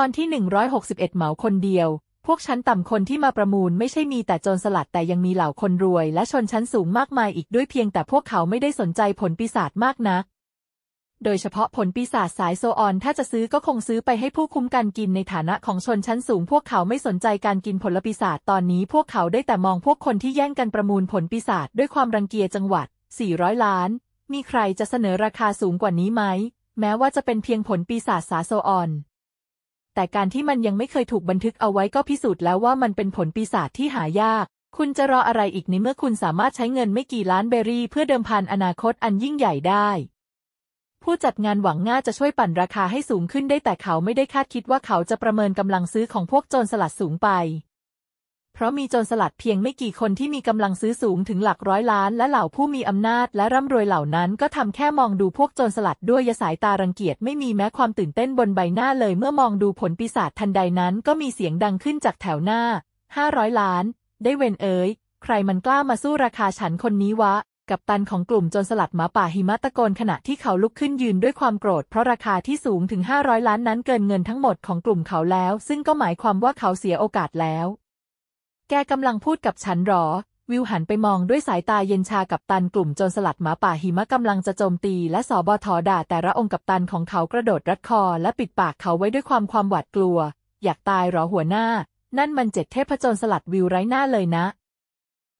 ตอนที่ 161 เหมาคนเดียว พวกชั้นต่ำคนที่มาประมูลไม่ใช่มีแต่โจรสลัด แต่ยังมีเหล่าคนรวยและชนชั้นสูงมากมายอีกด้วยเพียงแต่พวกเขาไม่ได้สนใจผลปีศาจมากนัก โดยเฉพาะผลปีศาจสายโซออน ถ้าจะซื้อก็คงซื้อไปให้ผู้คุ้มกันกินในฐานะของชนชั้นสูง พวกเขาไม่สนใจการกินผลปีศาจตอนนี้พวกเขาได้แต่มองพวกคนที่แย่งกันประมูลผลปีศาจด้วยความรังเกียจจังหวัด 400 ล้าน มีใครจะเสนอราคาสูงกว่านี้ไหม แม้ว่าจะเป็นเพียงผลปีศาจสาโซออนแต่การที่มันยังไม่เคยถูกบันทึกเอาไว้ก็พิสูจน์แล้วว่ามันเป็นผลปีศาจที่หายาก คุณจะรออะไรอีกในเมื่อคุณสามารถใช้เงินไม่กี่ล้านเบอรี่ เพื่อเดิมพันอนาคตอันยิ่งใหญ่ได้ ผู้จัดงานหวังง่าจะช่วยปั่นราคาให้สูงขึ้นได้แต่เขาไม่ได้คาดคิดว่าเขาจะประเมินกำลังซื้อของพวกโจรสลัดสูงไปเพราะมีโจรสลัดเพียงไม่กี่คนที่มีกำลังซื้อสูงถึงหลักร้อยล้านและเหล่าผู้มีอำนาจ และร่ำรวยเหล่านั้นก็ทำแค่มองดูพวกโจรสลัดด้วยยสายตารังเกียจไม่มีแม้ความตื่นเต้นบนใบหน้าเลย เมื่อมองดูผลปีศาจทันใดนั้นก็มีเสียงดังขึ้นจากแถวหน้าห้าร้อยล้านได้เวนเอ๋ยใครมันกล้ามาสู้ราคาฉันคนนี้วะกับตันของกลุ่มโจรสลัดหมาป่าหิมะตะโกนขณะที่เขาลุกขึ้นยืนด้วยความโกรธเพราะราคาที่สูงถึง500ล้านนั้นเกินเงินทั้งหมดของกลุ่มเขาแล้วซึ่งก็หมายความว่าเขาเสียโอกาสแล้วแกกำลังพูดกับฉันหรอวิวหันไปมองด้วยสายตาเย็นชากับตันกลุ่มจนสลัดหมาป่าหิมะกำลังจะโจมตี และสอบอทอด่า แต่ละองค์กับตันของเขากระโดดรัดคอและปิดปากเขาไว้ด้วยความความหวาดกลัวอยากตายหรอหัวหน้า นั่นมันเจ็ดเทพโจนสลัดวิวไร้หน้าเลยนะ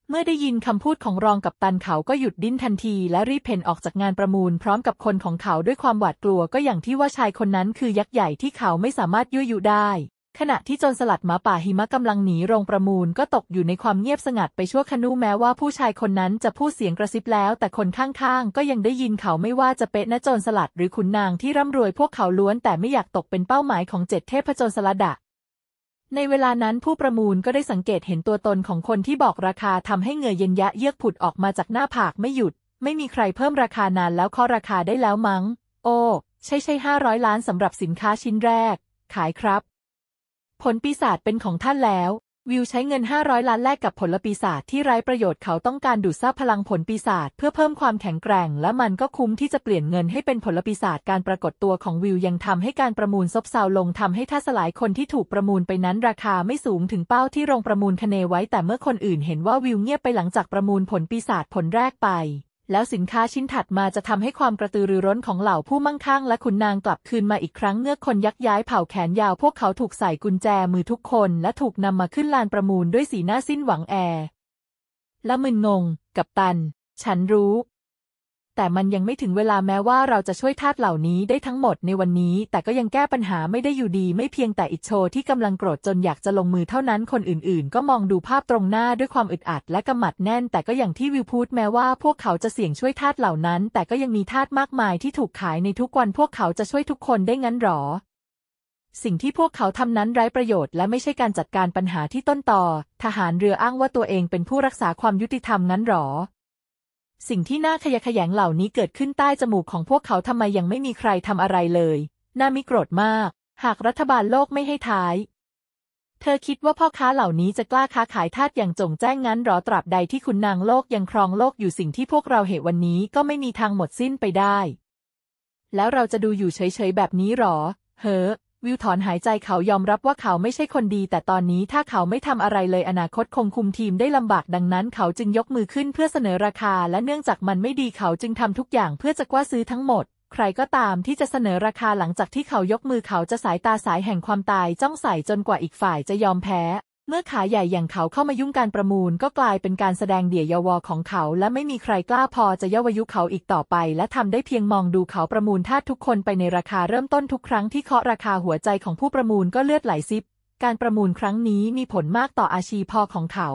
เมื่อได้ยินคำพูดของรองกับตันเขาก็หยุดดิ้นทันทีและรีเพนออกจากงานประมูล พร้อมกับคนของเขาด้วยความหวาดกลัว ก็อย่างที่ว่าชายคนนั้นคือยักษ์ใหญ่ที่เขาไม่สามารถยั่วยุได้ขณะที่โจรสลัดหมาป่าหิมะกำลังหนีโรงประมูลก็ตกอยู่ในความเงียบสงัดไปชั่วคณูแม้ว่าผู้ชายคนนั้นจะพูดเสียงกระซิบแล้ว แต่คนข้างๆก็ยังได้ยินเขาไม่ว่าจะเป็นนะโจรสลัดหรือขุนนางที่ร่ำรวยพวกเขาล้วนแต่ไม่อยากตกเป็นเป้าหมายของเจ็ดเทพโจรสลัดะ ในเวลานั้นผู้ประมูลก็ได้สังเกตเห็นตัวตนของคนที่บอกราคาทำให้เหงื่อเย็นยะเยือกผุดออกมาจากหน้าผากไม่หยุด ไม่มีใครเพิ่มราคานานแล้วข้อราคาได้แล้วมั้ง โอ้ ใช่ใช่ห้าร้อยล้านสำหรับสินค้าชิ้นแรก ขายครับผลปีศาจเป็นของท่านแล้ว วิวใช้เงิน 500 ล้านแลกกับผลปีศาจที่ไร้ประโยชน์เขาต้องการดูดซับพลังผลปีศาจเพื่อเพิ่มความแข็งแกร่งและมันก็คุ้มที่จะเปลี่ยนเงินให้เป็นผลปีศาจการปรากฏตัวของวิวยังทำให้การประมูลซบเซาลงทำให้ท่าสลายคนที่ถูกประมูลไปนั้น ราคาไม่สูงถึงเป้าที่โรงประมูลคเนไว้ แต่เมื่อคนอื่นเห็นว่าวิวเงียบไปหลังจากประมูลผลปีศาจผลแรกไปแล้วสินค้าชิ้นถัดมาจะทำให้ความกระตือรือร้นของเหล่าผู้มั่งคั่งและขุนนางกลับคืนมาอีกครั้งเมื่อคนยักย้ายเผ่าแขนยาว พวกเขาถูกใส่กุญแจมือทุกคนและถูกนำมาขึ้นลานประมูลด้วยสีหน้าสิ้นหวังแอรและมึนงง กับตัน ฉันรู้แต่มันยังไม่ถึงเวลาแม้ว่าเราจะช่วยทาสเหล่านี้ได้ทั้งหมดในวันนี้ แต่ก็ยังแก้ปัญหาไม่ได้อยู่ดี ไม่เพียงแต่อิชโชที่กำลังโกรธ จนอยากจะลงมือเท่านั้นคนอื่น ๆ ก็มองดูภาพตรงหน้าด้วยความอึดอัด และกำมัดแน่น แต่ก็อย่างที่วิวพูดแม้ว่า พวกเขาจะเสี่ยงช่วยทาสเหล่านั้น แต่ก็ยังมีทาสมากมายที่ถูกขายในทุกวัน พวกเขาจะช่วยทุกคนได้งั้นหรอ สิ่งที่พวกเขาทำนั้นไร้ประโยชน์และไม่ใช่การจัดการปัญหาที่ต้นต่อทหารเรืออ้างว่าตัวเองเป็นผู้รักษาความยุติธรรมงั้นหรอสิ่งที่น่าขยะแขยงเหล่านี้เกิดขึ้นใต้จมูกของพวกเขาทำไมยังไม่มีใครทำอะไรเลยน่ามิโกรธมาก หากรัฐบาลโลกไม่ให้ท้าย เธอคิดว่าพ่อค้าเหล่านี้จะกล้าค้าขายทาสอย่างจงแจ้งงั้นหรอตราบใดที่คุณนางโลกยังครองโลกอยู่สิ่งที่พวกเราเหตุวันนี้ก็ไม่มีทางหมดสิ้นไปได้ แล้วเราจะดูอยู่เฉยๆแบบนี้หรอ เฮ้อวิวถอนหายใจเขายอมรับว่าเขาไม่ใช่คนดี แต่ตอนนี้ถ้าเขาไม่ทำอะไรเลยอนาคตคงคุมทีมได้ลำบากดังนั้น เขาจึงยกมือขึ้นเพื่อเสนอราคา และเนื่องจากมันไม่ดีเขาจึงทำทุกอย่างเพื่อจะกว่าซื้อทั้งหมด ใครก็ตามที่จะเสนอราคาหลังจากที่เขายกมือเขาจะสายตาสายแห่งความตาย จ้องใส่จนกว่าอีกฝ่ายจะยอมแพ้เมื่อขาใหญ่อย่างเขาเข้ามายุ่งการประมูลก็กลายเป็นการแสดงเดี่ยยวอของเขา และไม่มีใครกล้าพอจะเยาวยุเขาอีกต่อไป และทำได้เพียงมองดูเขาประมูลท่าทุกคนไปในราคาเริ่มต้นทุกครั้งที่เคาะราคาหัวใจของผู้ประมูลก็เลือดไหลซิบ การประมูลครั้งนี้มีผลมากต่ออาชีพอของเขา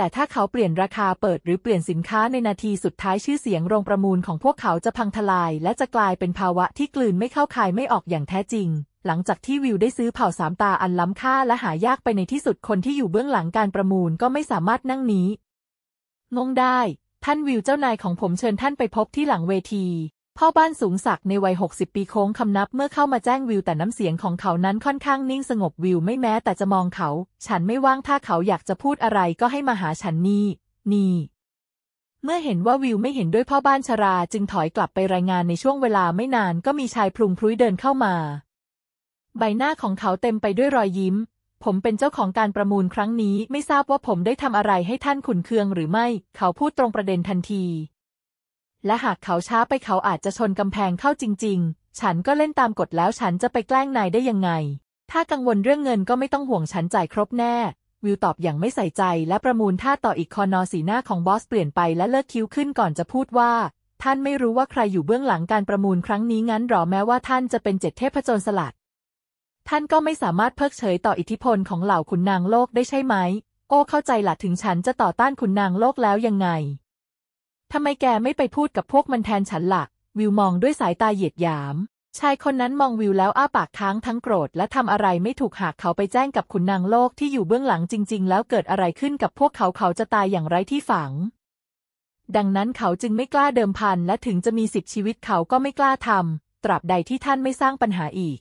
แต่ถ้าเขาเปลี่ยนราคาเปิดหรือเปลี่ยนสินค้าในนาทีสุดท้ายชื่อเสียงโรงประมูลของพวกเขาจะพังทลาย และจะกลายเป็นภาวะที่กลืนไม่เข้าคายไม่ออกอย่างแท้จริง หลังจากที่วิวได้ซื้อเผ่าสามตาอันล้ำค่า และหายากไปในที่สุดคนที่อยู่เบื้องหลังการประมูลก็ไม่สามารถนั่งนี้งงได้ ท่านวิวเจ้านายของผมเชิญท่านไปพบที่หลังเวทีพ่อบ้านสูงสักในวัย 60 ปีโค้งคำนับเมื่อเข้ามาแจ้งวิวแต่น้ำเสียงของเขานั้นค่อนข้างนิ่งสงบวิวไม่แม้แต่จะมองเขา ฉันไม่ว่างถ้าเขาอยากจะพูดอะไรก็ให้มาหาฉันนี่นี่ เมื่อเห็นว่าวิวไม่เห็นด้วยพ่อบ้านชรา จึงถอยกลับไปรายงานในช่วงเวลาไม่นานก็มีชายพลุงพลุยเดินเข้ามา ใบหน้าของเขาเต็มไปด้วยรอยยิ้ม ผมเป็นเจ้าของการประมูลครั้งนี้ ไม่ทราบว่าผมได้ทำอะไรให้ท่านขุนเคือง หรือไม่ เขาพูดตรงประเด็นทันทีและหากเขาช้าไปเขาอาจจะชนกำแพงเข้าจริง ๆ ฉันก็เล่นตามกฎแล้วฉันจะไปแกล้งนายได้ยังไง ถ้ากังวลเรื่องเงินก็ไม่ต้องห่วงฉันจ่ายครบแน่ วิวตอบอย่างไม่ใส่ใจ และประมูลท่าต่ออีกคอนอสีหน้าของบอสเปลี่ยนไปและเลิกคิ้วขึ้นก่อนจะพูดว่า ท่านไม่รู้ว่าใครอยู่เบื้องหลังการประมูลครั้งนี้งั้น หรอแม้ว่า ท่านจะเป็นเจ็ดเทพผจญสลัด ท่านก็ไม่สามารถเพิกเฉยต่ออิทธิพลของเหล่าขุนนางโลกได้ใช่ไหม โอ้เข้าใจละถึงฉันจะต่อต้านขุนนางโลกแล้วยังไงทำไมแกไม่ไปพูดกับพวกมันแทนฉันละ่ะวิวมองด้วยสายตาเหยียดหยาม ชายคนนั้นมองวิวแล้วอ้าปากค้างทั้งโกรธ และทำอะไรไม่ถูกหากเขาไปแจ้งกับขุนนางโลกที่อยู่เบื้องหลังจริงๆ แล้วเกิดอะไรขึ้นกับพวกเขาเขาจะตายอย่างไรที่ฝัง ดังนั้นเขาจึงไม่กล้าเดิมพัน และถึงจะมีสิบชีวิตเขาก็ไม่กล้าทำตราบใดที่ท่านไม่สร้างปัญหาอีก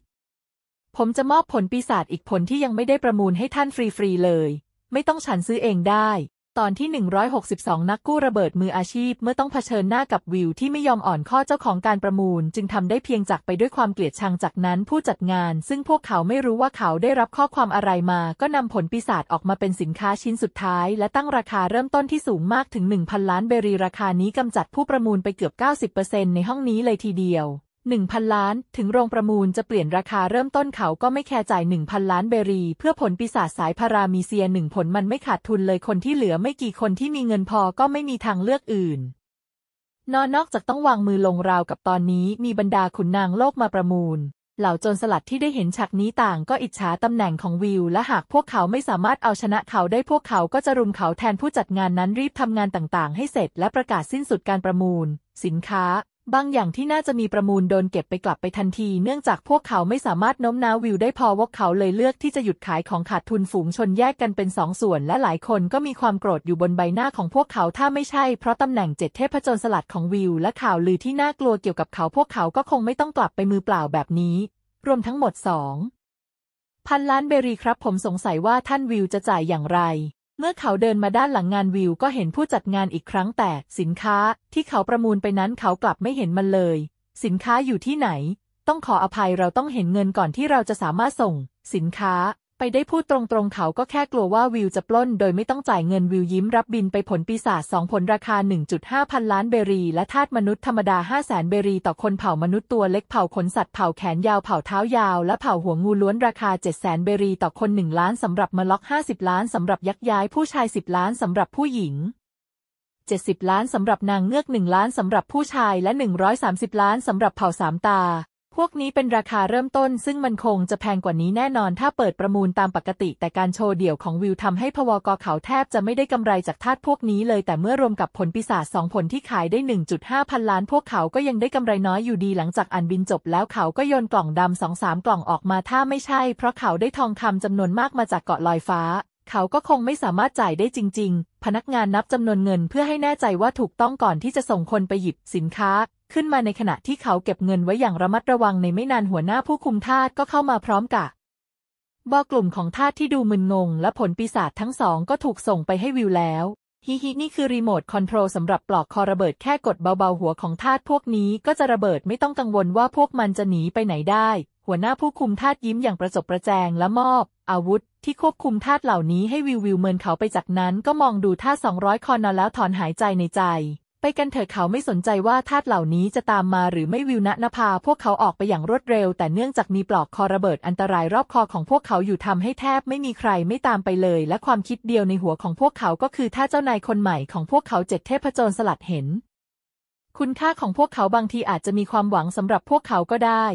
ผมจะมอบผลปีศาจอีกผลที่ยังไม่ได้ประมูลให้ท่านฟรีๆเลย ไม่ต้องฉันซื้อเองได้ตอนที่ 162 นักกู้ระเบิดมืออาชีพเมื่อต้องเผชิญหน้ากับวิวที่ไม่ยอมอ่อนข้อเจ้าของการประมูล จึงทำได้เพียงจากไปด้วยความเกลียดชังจากนั้นผู้จัดงาน ซึ่งพวกเขาไม่รู้ว่าเขาได้รับข้อความอะไรมาก็นำผลปีศาจออกมาเป็นสินค้าชิ้นสุดท้าย และตั้งราคาเริ่มต้นที่สูงมากถึง 1,000 ล้านเบรีราคานี้กำจัดผู้ประมูลไปเกือบ90%ในห้องนี้เลยทีเดียว1,000 ล้านถึงโรงประมูลจะเปลี่ยนราคาเริ่มต้นเขาก็ไม่แคร์จ่าย1,000 ล้านเบรี เพื่อผลปีศาจสายพารามีเซียหนึ่งผลมันไม่ขาดทุนเลยคนที่เหลือไม่กี่คนที่มีเงินพอก็ไม่มีทางเลือกอื่น นอนอกจากต้องวางมือลงราวกับตอนนี้มีบรรดาขุนนางโลกมาประมูล เหล่าโจรสลัดที่ได้เห็นฉากนี้ต่างก็อิจฉาตำแหน่งของวิวและหากพวกเขาไม่สามารถเอาชนะเขาได้พวกเขาก็จะรุมเขาแทนผู้จัดงานนั้นรีบทำงานต่าง ๆ ให้เสร็จ และประกาศสิ้นสุดการประมูล สินค้าบางอย่างที่น่าจะมีประมูลโดนเก็บไปกลับไปทันที เนื่องจากพวกเขาไม่สามารถโน้มน้าววิวได้พอวกเขาเลยเลือกที่จะหยุดขายของขาดทุนฝูงชนแยกกันเป็นสองส่วน และหลายคนก็มีความโกรธอยู่บนใบหน้าของพวกเขาถ้าไม่ใช่เพราะตำแหน่งเจ็ดเทพจนสลัดของวิวและข่าวลือที่น่ากลัวเกี่ยวกับเขา พวกเขาก็คงไม่ต้องกลับไปมือเปล่าแบบนี้ รวมทั้งหมดสองพันล้านเบรีครับ ผมสงสัยว่าท่านวิวจะจ่ายอย่างไรเมื่อเขาเดินมาด้านหลังงานวิว ก็เห็นผู้จัดงานอีกครั้งแต่ สินค้าที่เขาประมูลไปนั้นเขากลับไม่เห็นมันเลย สินค้าอยู่ที่ไหน ต้องขออภัยเราต้องเห็นเงินก่อนที่เราจะสามารถส่ง สินค้าไปได้พูดตรงๆ เขาก็แค่กลัวว่าวิวจะปล้น โดยไม่ต้องจ่ายเงินวิวยิ้มรับบินไปผลปีศาจสองผลราคา 1.5 พันล้านเบรีและทาตมนุษย์ธรรมดา5 0 0แสนเบรีต่อคนเผ่ามนุษย์ตัวเล็กเผ่าขนสัตว์ เผ่าแขนยาวเผ่าเท้ายาว และเผ่าหัวงูล้วนราคา 7 0 0แสนเบรีต่อคน 1 ล้านสำหรับมาล็อก 50 ล้านสำหรับยักษ์ย้ายผู้ชาย 10 ล้านสำหรับผู้หญิง 70 ล้านสำหรับนางเงือก 1 ล้านสำหรับผู้ชายและ 130 ล้านสำหรับเผ่าสามตาพวกนี้เป็นราคาเริ่มต้น ซึ่งมันคงจะแพงกว่านี้แน่นอน ถ้าเปิดประมูลตามปกติ แต่การโชว์เดี่ยวของวิวทำให้พวกเขาแทบจะไม่ได้กำไรจากทาสพวกนี้เลย แต่เมื่อรวมกับผลปีศาจสองผลที่ขายได้ 1.5 พันล้านพวกเขาก็ยังได้กำไรน้อยอยู่ดีหลังจากอันบินจบแล้วเขาก็โยนกล่องดำสองสามกล่องออกมาถ้าไม่ใช่เพราะเขาได้ทองคำจำนวนมากมาจากเกาะลอยฟ้า เขาก็คงไม่สามารถจ่ายได้จริง ๆ พนักงานนับจำนวนเงินเพื่อให้แน่ใจว่าถูกต้องก่อนที่จะส่งคนไปหยิบสินค้าขึ้นมาในขณะที่เขาเก็บเงินไว้อย่างระมัดระวังในไม่นานหัวหน้าผู้คุมทาสก็เข้ามาพร้อมกับบอกลุ่มของทาสที่ดูมึนงงและผลปีศาจทั้งสองก็ถูกส่งไปให้วิวแล้ว ฮิฮินี่คือรีโมทคอนโทรลสำหรับปลอกคอระเบิดแค่กดเบาๆหัวของทาสพวกนี้ก็จะระเบิดไม่ต้องกังวลว่าพวกมันจะหนีไปไหนได้ หัวหน้าผู้คุมทาสยิ้มอย่างประจบประแจงและมอบ อาวุธที่ควบคุมทาสเหล่านี้ให้วิววิวเมินเขาไปจากนั้น ก็มองดูทาสสองร้อยคอนนอนแล้วถอนหายใจในใจไปกันเถอะเขาไม่สนใจว่าทาสเหล่านี้จะตามมาหรือไม่วิวณนภาพวกเขาออกไปอย่างรวดเร็ว แต่เนื่องจากมีปลอกคอระเบิดอันตรายรอบคอของพวกเขาอยู่ทำให้แทบไม่มีใครไม่ตามไปเลย และความคิดเดียวในหัวของพวกเขาก็คือถ้าเจ้านายคนใหม่ของพวกเขาเจ็ดเทพโจรสลัดเห็น คุณค่าของพวกเขาบางทีอาจจะมีความหวังสำหรับพวกเขาก็ได้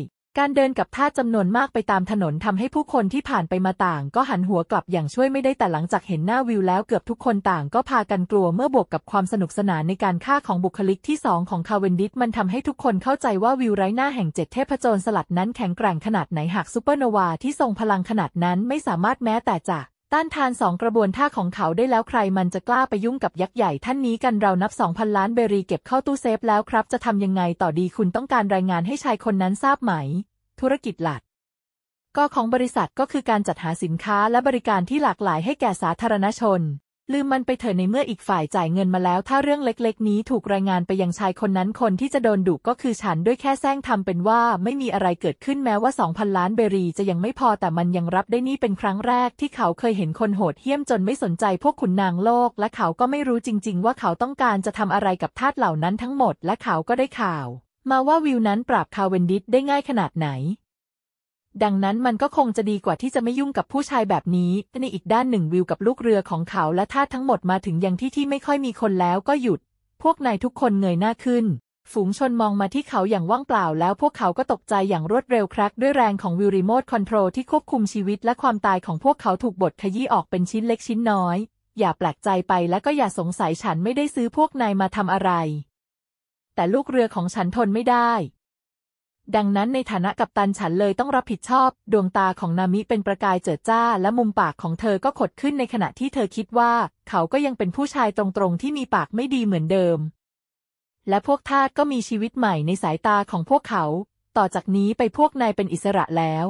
การเดินกับท่าจำนวนมากไปตามถนนทำให้ผู้คนที่ผ่านไปมาต่างก็หันหัวกลับอย่างช่วยไม่ได้แต่หลังจากเห็นหน้าวิวแล้วเกือบทุกคนต่างก็พากันกลัวเมื่อบวกกับความสนุกสนานในการฆ่าของบุคลิกที่สองของคาเวนดิสมันทำให้ทุกคนเข้าใจว่าวิวไร้หน้าแห่งเจ็ดเทพโจรสลัดนั้นแข็งแกร่งขนาดไหนหากซูเปอร์โนวาที่ทรงพลังขนาดนั้นไม่สามารถแม้แต่จะ้านทานสองกระบวนท่าของเขาได้แล้วใครมันจะกล้าไปยุ่งกับยักษ์ใหญ่ท่านนี้กันเรานับสองพันล้านเบรีเก็บเข้าตู้เซฟแล้วครับจะทำยังไงต่อดีคุณต้องการรายงานให้ชายคนนั้นทราบไหม ธุรกิจหลัก ก็ของบริษัทก็คือการจัดหาสินค้าและบริการที่หลากหลายให้แก่สาธารณชนลืมมันไปเถอะในเมื่ออีกฝ่ายจ่ายเงินมาแล้ว ถ้าเรื่องเล็กๆนี้ถูกรายงานไปยังชายคนนั้นคนที่จะโดนดุก็คือฉันด้วยแค่แซงทำเป็นว่าไม่มีอะไรเกิดขึ้นแม้ว่า 2,000 ล้านเบรี จะยังไม่พอแต่มันยังรับได้นี่เป็นครั้งแรกที่เขาเคยเห็นคนโหดเหี้ยมจนไม่สนใจพวกขุนนางโลก และเขาก็ไม่รู้จริงๆว่าเขาต้องการจะทำอะไรกับทาสเหล่านั้น ทั้งหมดและเขาก็ได้ข่าว มาว่าวิวนั้นปราบคาเวนดิสได้ง่ายขนาดไหนดังนั้นมันก็คงจะดีกว่าที่จะไม่ยุ่งกับผู้ชายแบบนี้ ในอีกด้านหนึ่งวิวกับลูกเรือของเขาและท่าทั้งหมดมาถึงยังที่ที่ไม่ค่อยมีคนแล้วก็หยุด พวกนายทุกคนเงยหน้าขึ้น ฝูงชนมองมาที่เขาอย่างว่างเปล่า แล้วพวกเขาก็ตกใจอย่างรวดเร็วครัก ด้วยแรงของวิวรีโมทคอนโทรลที่ควบคุมชีวิตและความตายของพวกเขาถูกบดขยี้ออกเป็นชิ้นเล็กชิ้นน้อย อย่าแปลกใจไปและก็อย่าสงสัยฉันไม่ได้ซื้อพวกนายมาทำอะไร แต่ลูกเรือของฉันทนไม่ได้ดังนั้นในฐานะกัปตันฉันเลยต้องรับผิดชอบ ดวงตาของนามิเป็นประกายเจิดจ้าและมุมปากของเธอก็ขดขึ้นในขณะที่เธอคิดว่า เขาก็ยังเป็นผู้ชายตรงๆที่มีปากไม่ดีเหมือนเดิม และพวกทาสก็มีชีวิตใหม่ในสายตาของพวกเขา ต่อจากนี้ไปพวกนายเป็นอิสระแล้ว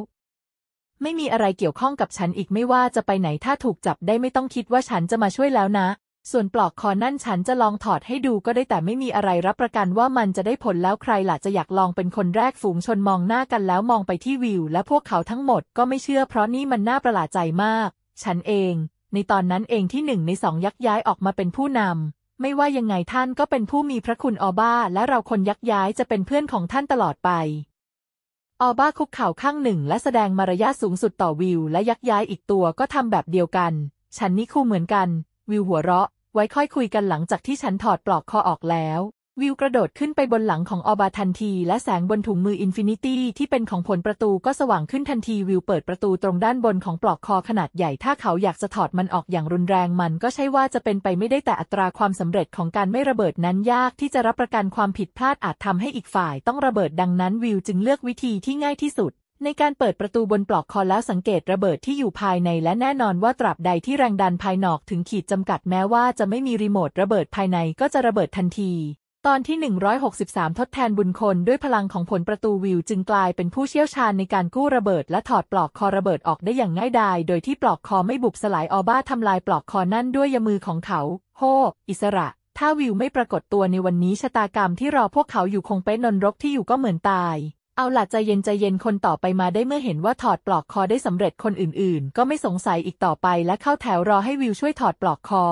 ไม่มีอะไรเกี่ยวข้องกับฉันอีกไม่ว่าจะไปไหนถ้าถูกจับได้ไม่ต้องคิดว่าฉันจะมาช่วยแล้วนะส่วนปลอกคอนั่นฉันจะลองถอดให้ดูก็ได้แต่ไม่มีอะไรรับประกันว่ามันจะได้ผลแล้วใครล่ะจะอยากลองเป็นคนแรกฝูงชนมองหน้ากันแล้วมองไปที่วิวและพวกเขาทั้งหมดก็ไม่เชื่อเพราะนี่มันน่าประหลาดใจมากฉันเองในตอนนั้นเองที่หนึ่งในสองยักย้ายออกมาเป็นผู้นำไม่ว่ายังไงท่านก็เป็นผู้มีพระคุณออบ้าและเราคนยักย้ายจะเป็นเพื่อนของท่านตลอดไป ออบ้าคุกเข่าข้างหนึ่งและแสดงมารยาทสูงสุดต่อวิวและยักย้ายอีกตัวก็ทำแบบเดียวกันฉันนี่คู่เหมือนกันวิวหัวเราะไว้ค่อยคุยกันหลังจากที่ฉันถอดปลอกคอออกแล้ว วิวกระโดดขึ้นไปบนหลังของอบาทันที และแสงบนถุงมืออินฟินิตี้ที่เป็นของผลประตูก็สว่างขึ้นทันทีวิวเปิดประตูตรงด้านบนของปลอกคอขนาดใหญ่ถ้าเขาอยากจะถอดมันออกอย่างรุนแรงมันก็ใช่ว่าจะเป็นไปไม่ได้แต่อัตราความสำเร็จของการไม่ระเบิดนั้นยากที่จะรับประกันความผิดพลาดอาจทำให้อีกฝ่าย ต้องระเบิดดังนั้นวิวจึงเลือกวิธีที่ง่ายที่สุดในการเปิดประตูบนปลอกคอแล้วสังเกตระเบิดที่อยู่ภายในและแน่นอนว่าตราบใดที่แรงดันภายนอกถึงขีดจำกัดแม้ว่าจะไม่มีรีโมทระเบิดภายในก็จะระเบิดทันที ตอนที่ 163 ทดแทนบุญคนด้วยพลังของผลประตูวิวจึงกลายเป็นผู้เชี่ยวชาญในการกู้ระเบิดและถอดปลอกคอระเบิดออกได้อย่างง่ายดายโดยที่ปลอกคอไม่บุบสลายออบ้าทำลายปลอกคอนั่นด้วยยมือของเขาโฮอิสระ ถ้าวิวไม่ปรากฏตัวในวันนี้ชะตากรรมที่รอพวกเขาอยู่คงเป็นนรกที่อยู่ก็เหมือนตายเอาหละใจเย็นใจเย็นคนต่อไปมาได้เมื่อเห็นว่าถอดปลอกคอได้สำเร็จคนอื่นๆ ก็ไม่สงสัยอีกต่อไปและเข้าแถวรอให้วิวช่วยถอดปลอกคอ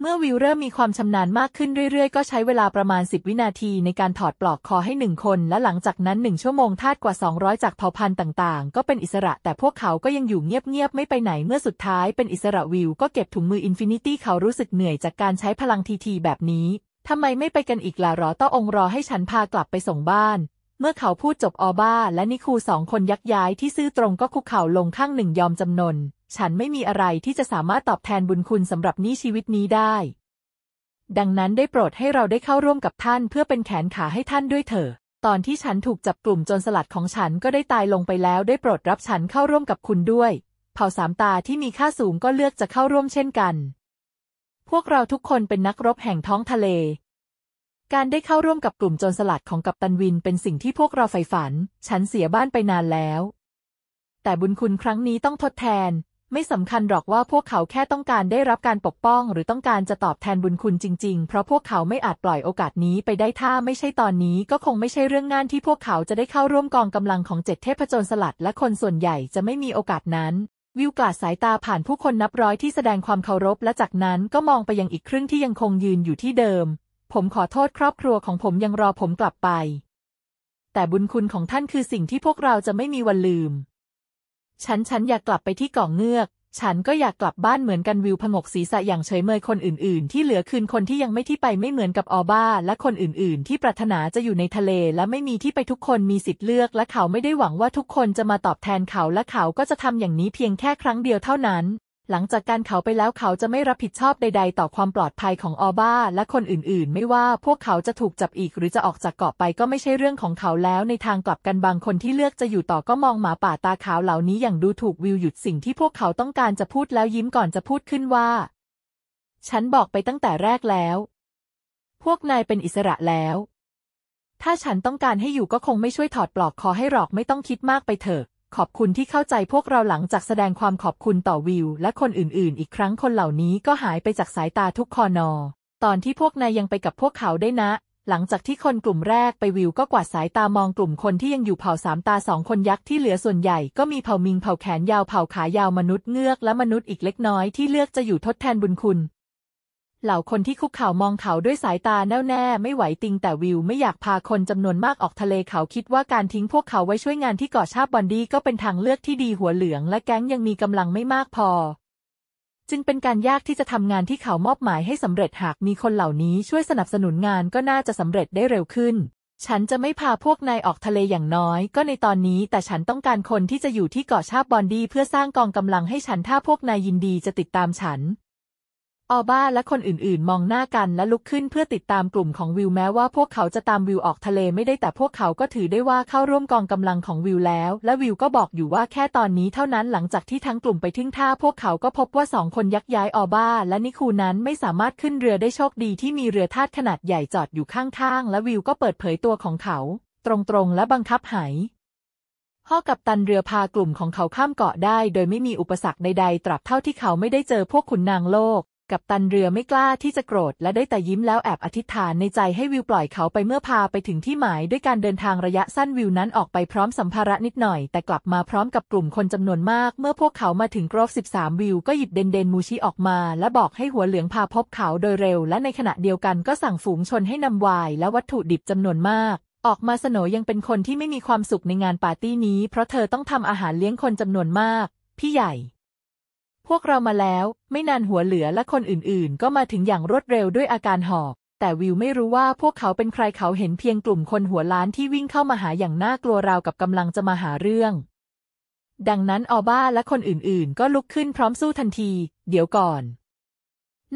เมื่อวิวเริ่มมีความชำนาญมากขึ้นเรื่อยๆ ก็ใช้เวลาประมาณ 10 วินาที ในการถอดปลอกคอให้หนึ่งคน และหลังจากนั้นหนึ่งชั่วโมงทาดกว่า 200 จากเผ่าพันธุ์ต่างๆ ก็เป็นอิสระ แต่พวกเขาก็ยังอยู่เงียบๆไม่ไปไหนเมื่อสุดท้าย เป็นอิสระวิว ก็เก็บถุงมืออินฟินิตี้เขารู้สึกเหนื่อยจากการใช้พลังทีทีแบบนี้ทำไมไม่ไปกันอีกล่ะรอต้อองรอให้ฉันพากลับไปส่งบ้านเมื่อเขาพูดจบออบ้า และนิคูสองคนยักย้ายที่ซื่อตรงก็คุกเข่าลงข้างหนึ่งยอมจำนน ฉันไม่มีอะไรที่จะสามารถตอบแทนบุญคุณสำหรับนี้ชีวิตนี้ได้ ดังนั้นได้โปรดให้เราได้เข้าร่วมกับท่าน เพื่อเป็นแขนขาให้ท่านด้วยเถอะ ตอนที่ฉันถูกจับกลุ่มจนสลัดของฉันก็ได้ตายลงไปแล้วได้โปรดรับฉันเข้าร่วมกับคุณด้วย เผ่าสามตาที่มีค่าสูงก็เลือกจะเข้าร่วมเช่นกัน พวกเราทุกคนเป็นนักรบแห่งท้องทะเลการได้เข้าร่วมกับกลุ่มโจรสลัดของกัปตันวิน เป็นสิ่งที่พวกเราใฝ่ฝัน ฉันเสียบ้านไปนานแล้ว แต่บุญคุณครั้งนี้ต้องทดแทน ไม่สำคัญหรอกว่าพวกเขาแค่ต้องการได้รับการปกป้อง หรือต้องการจะตอบแทนบุญคุณจริงๆ เพราะพวกเขาไม่อาจปล่อยโอกาสนี้ไปได้ถ้า ไม่ใช่ตอนนี้ก็คงไม่ใช่เรื่องงานที่พวกเขาจะได้เข้าร่วมกองกำลังของเจ็ดเทพโจรสลัดและคนส่วนใหญ่จะไม่มีโอกาสนั้น วิวกลาดสายตาผ่านผู้คนนับร้อยที่แสดงความเคารพ และจากนั้นก็มองไปยังอีกครึ่งที่ยังคงยืนอยู่ที่เดิมผมขอโทษครอบครัวของผมยังรอผมกลับไป แต่บุญคุณของท่านคือสิ่งที่พวกเราจะไม่มีวันลืม ฉันฉันอยากกลับไปที่เกาะเงือก ฉันก็อยากกลับบ้านเหมือนกันวิวผงกศีรษะอย่างเฉยเมยคนอื่น ๆ ที่เหลือคืนคนที่ยังไม่ที่ไปไม่เหมือนกับออบ้า และคนอื่นๆ ที่ปรารถนาจะอยู่ในทะเลและไม่มีที่ไปทุกคนมีสิทธิ์เลือกและเขาไม่ได้หวังว่าทุกคนจะมาตอบแทนเขาและเขาก็จะทำอย่างนี้เพียงแค่ครั้งเดียวเท่านั้นหลังจากการเขาไปแล้วเขาจะไม่รับผิดชอบใด ๆ ต่อความปลอดภัยของออบ้า และคนอื่นๆ ไม่ว่าพวกเขาจะถูกจับอีกหรือจะออกจากเกาะไปก็ไม่ใช่เรื่องของเขาแล้ว ในทางกลับกันบางคนที่เลือกจะอยู่ต่อก็มองหมาป่าตาขาวเหล่านี้อย่างดูถูกวิวหยุดสิ่งที่พวกเขาต้องการจะพูดแล้วยิ้มก่อนจะพูดขึ้นว่า ฉันบอกไปตั้งแต่แรกแล้ว พวกนายเป็นอิสระแล้ว ถ้าฉันต้องการให้อยู่ก็คงไม่ช่วยถอดปลอกคอให้หรอกไม่ต้องคิดมากไปเถอะขอบคุณที่เข้าใจพวกเราหลังจากแสดงความขอบคุณต่อวิว และคนอื่นๆ อีกครั้งคนเหล่านี้ก็หายไปจากสายตาทุกคอนอตอนที่พวกนายยังไปกับพวกเขาได้นะ หลังจากที่คนกลุ่มแรกไปวิว ก็กวาดสายตามองกลุ่มคนที่ยังอยู่เผ่าสามตาสองคนยักษ์ที่เหลือส่วนใหญ่ ก็มีเผ่ามิงเผ่าแขนยาวเผ่าขายาวมนุษย์เงือก และมนุษย์อีกเล็กน้อยที่เลือกจะอยู่ทดแทนบุญคุณเหล่าคนที่คุกเข่ามองเขาด้วยสายตาแน่วแน่ไม่ไหวติงแต่วิว ไม่อยากพาคนจำนวนมากออกทะเลเขาคิดว่าการทิ้งพวกเขาไว้ช่วยงานที่ก่อชาบบอนดี้ก็เป็นทางเลือกที่ดีหัวเหลือง และแก๊งยังมีกำลังไม่มากพอ จึงเป็นการยากที่จะทำงานที่เขามอบหมายให้สำเร็จหากมีคนเหล่านี้ช่วยสนับสนุนงานก็น่าจะสำเร็จได้เร็วขึ้น ฉันจะไม่พาพวกนายออกทะเลอย่างน้อย ก็ในตอนนี้แต่ฉันต้องการคนที่จะอยู่ที่เกาะชาบบอนดี้เพื่อสร้างกองกำลังให้ฉันถ้าพวกนายยินดีจะติดตามฉันออบ้าและคนอื่นๆ มองหน้ากันและลุกขึ้นเพื่อติดตามกลุ่มของวิวแม้ว่า พวกเขาจะตามวิวออกทะเลไม่ได้แต่พวกเขาก็ถือได้ว่าเข้าร่วมกองกำลังของวิวแล้ว และวิวก็บอกอยู่ว่าแค่ตอนนี้ เท่านั้นหลังจากที่ทั้งกลุ่มไปทิ้งท่าพวกเขาก็พบว่าสองคนยักย้ายออบ้า และนิคูนั้นไม่สามารถขึ้นเรือได้โชคดีที่มีเรือทาดขนาดใหญ่จอดอยู่ข้างๆและวิวก็เปิดเผยตัวของเขา ตรงๆและบังคับหายฮอกับตันเรือพากลุ่มของเขาข้ามเกาะได้ โดยไม่มีอุปสรรคใดๆตราบเท่าที่เขาไม่ได้เจอพวกขุนนางโลกกับตันเรือไม่กล้าที่จะโกรธและได้แต่ยิ้มแล้วแอบอธิษฐานในใจให้วิวปล่อยเขาไปเมื่อพาไปถึงที่หมายด้วยการเดินทางระยะสั้นวิวนั้น ออกไปพร้อมสัมภาระนิดหน่อย แต่กลับมาพร้อมกับกลุ่มคนจำนวนมาก เมื่อพวกเขามาถึงกรอฟ13วิวก็หยิบเดนเดนมูชิ ออกมา และบอกให้หัวเหลืองพาพบเขาโดยเร็ว และในขณะเดียวกันก็สั่งฝูงชนให้นำวายและวัตถุดิบจำนวนมาก ออกมาสนอยังเป็นคนที่ไม่มีความสุขในงานปาร์ตี้นี้เพราะเธอต้องทำอาหารเลี้ยงคนจำนวนมากพี่ใหญ่พวกเรามาแล้ว ไม่นานหัวเหลือและคนอื่นๆ ก็มาถึงอย่างรวดเร็วด้วยอาการหอบ แต่วิวไม่รู้ว่าพวกเขาเป็นใครเขาเห็นเพียงกลุ่มคนหัวล้านที่วิ่งเข้ามาหาอย่างน่ากลัวราวกับกำลังจะมาหาเรื่อง ดังนั้นออบ้าและคนอื่น ๆ ก็ลุกขึ้นพร้อมสู้ทันทีเดี๋ยวก่อน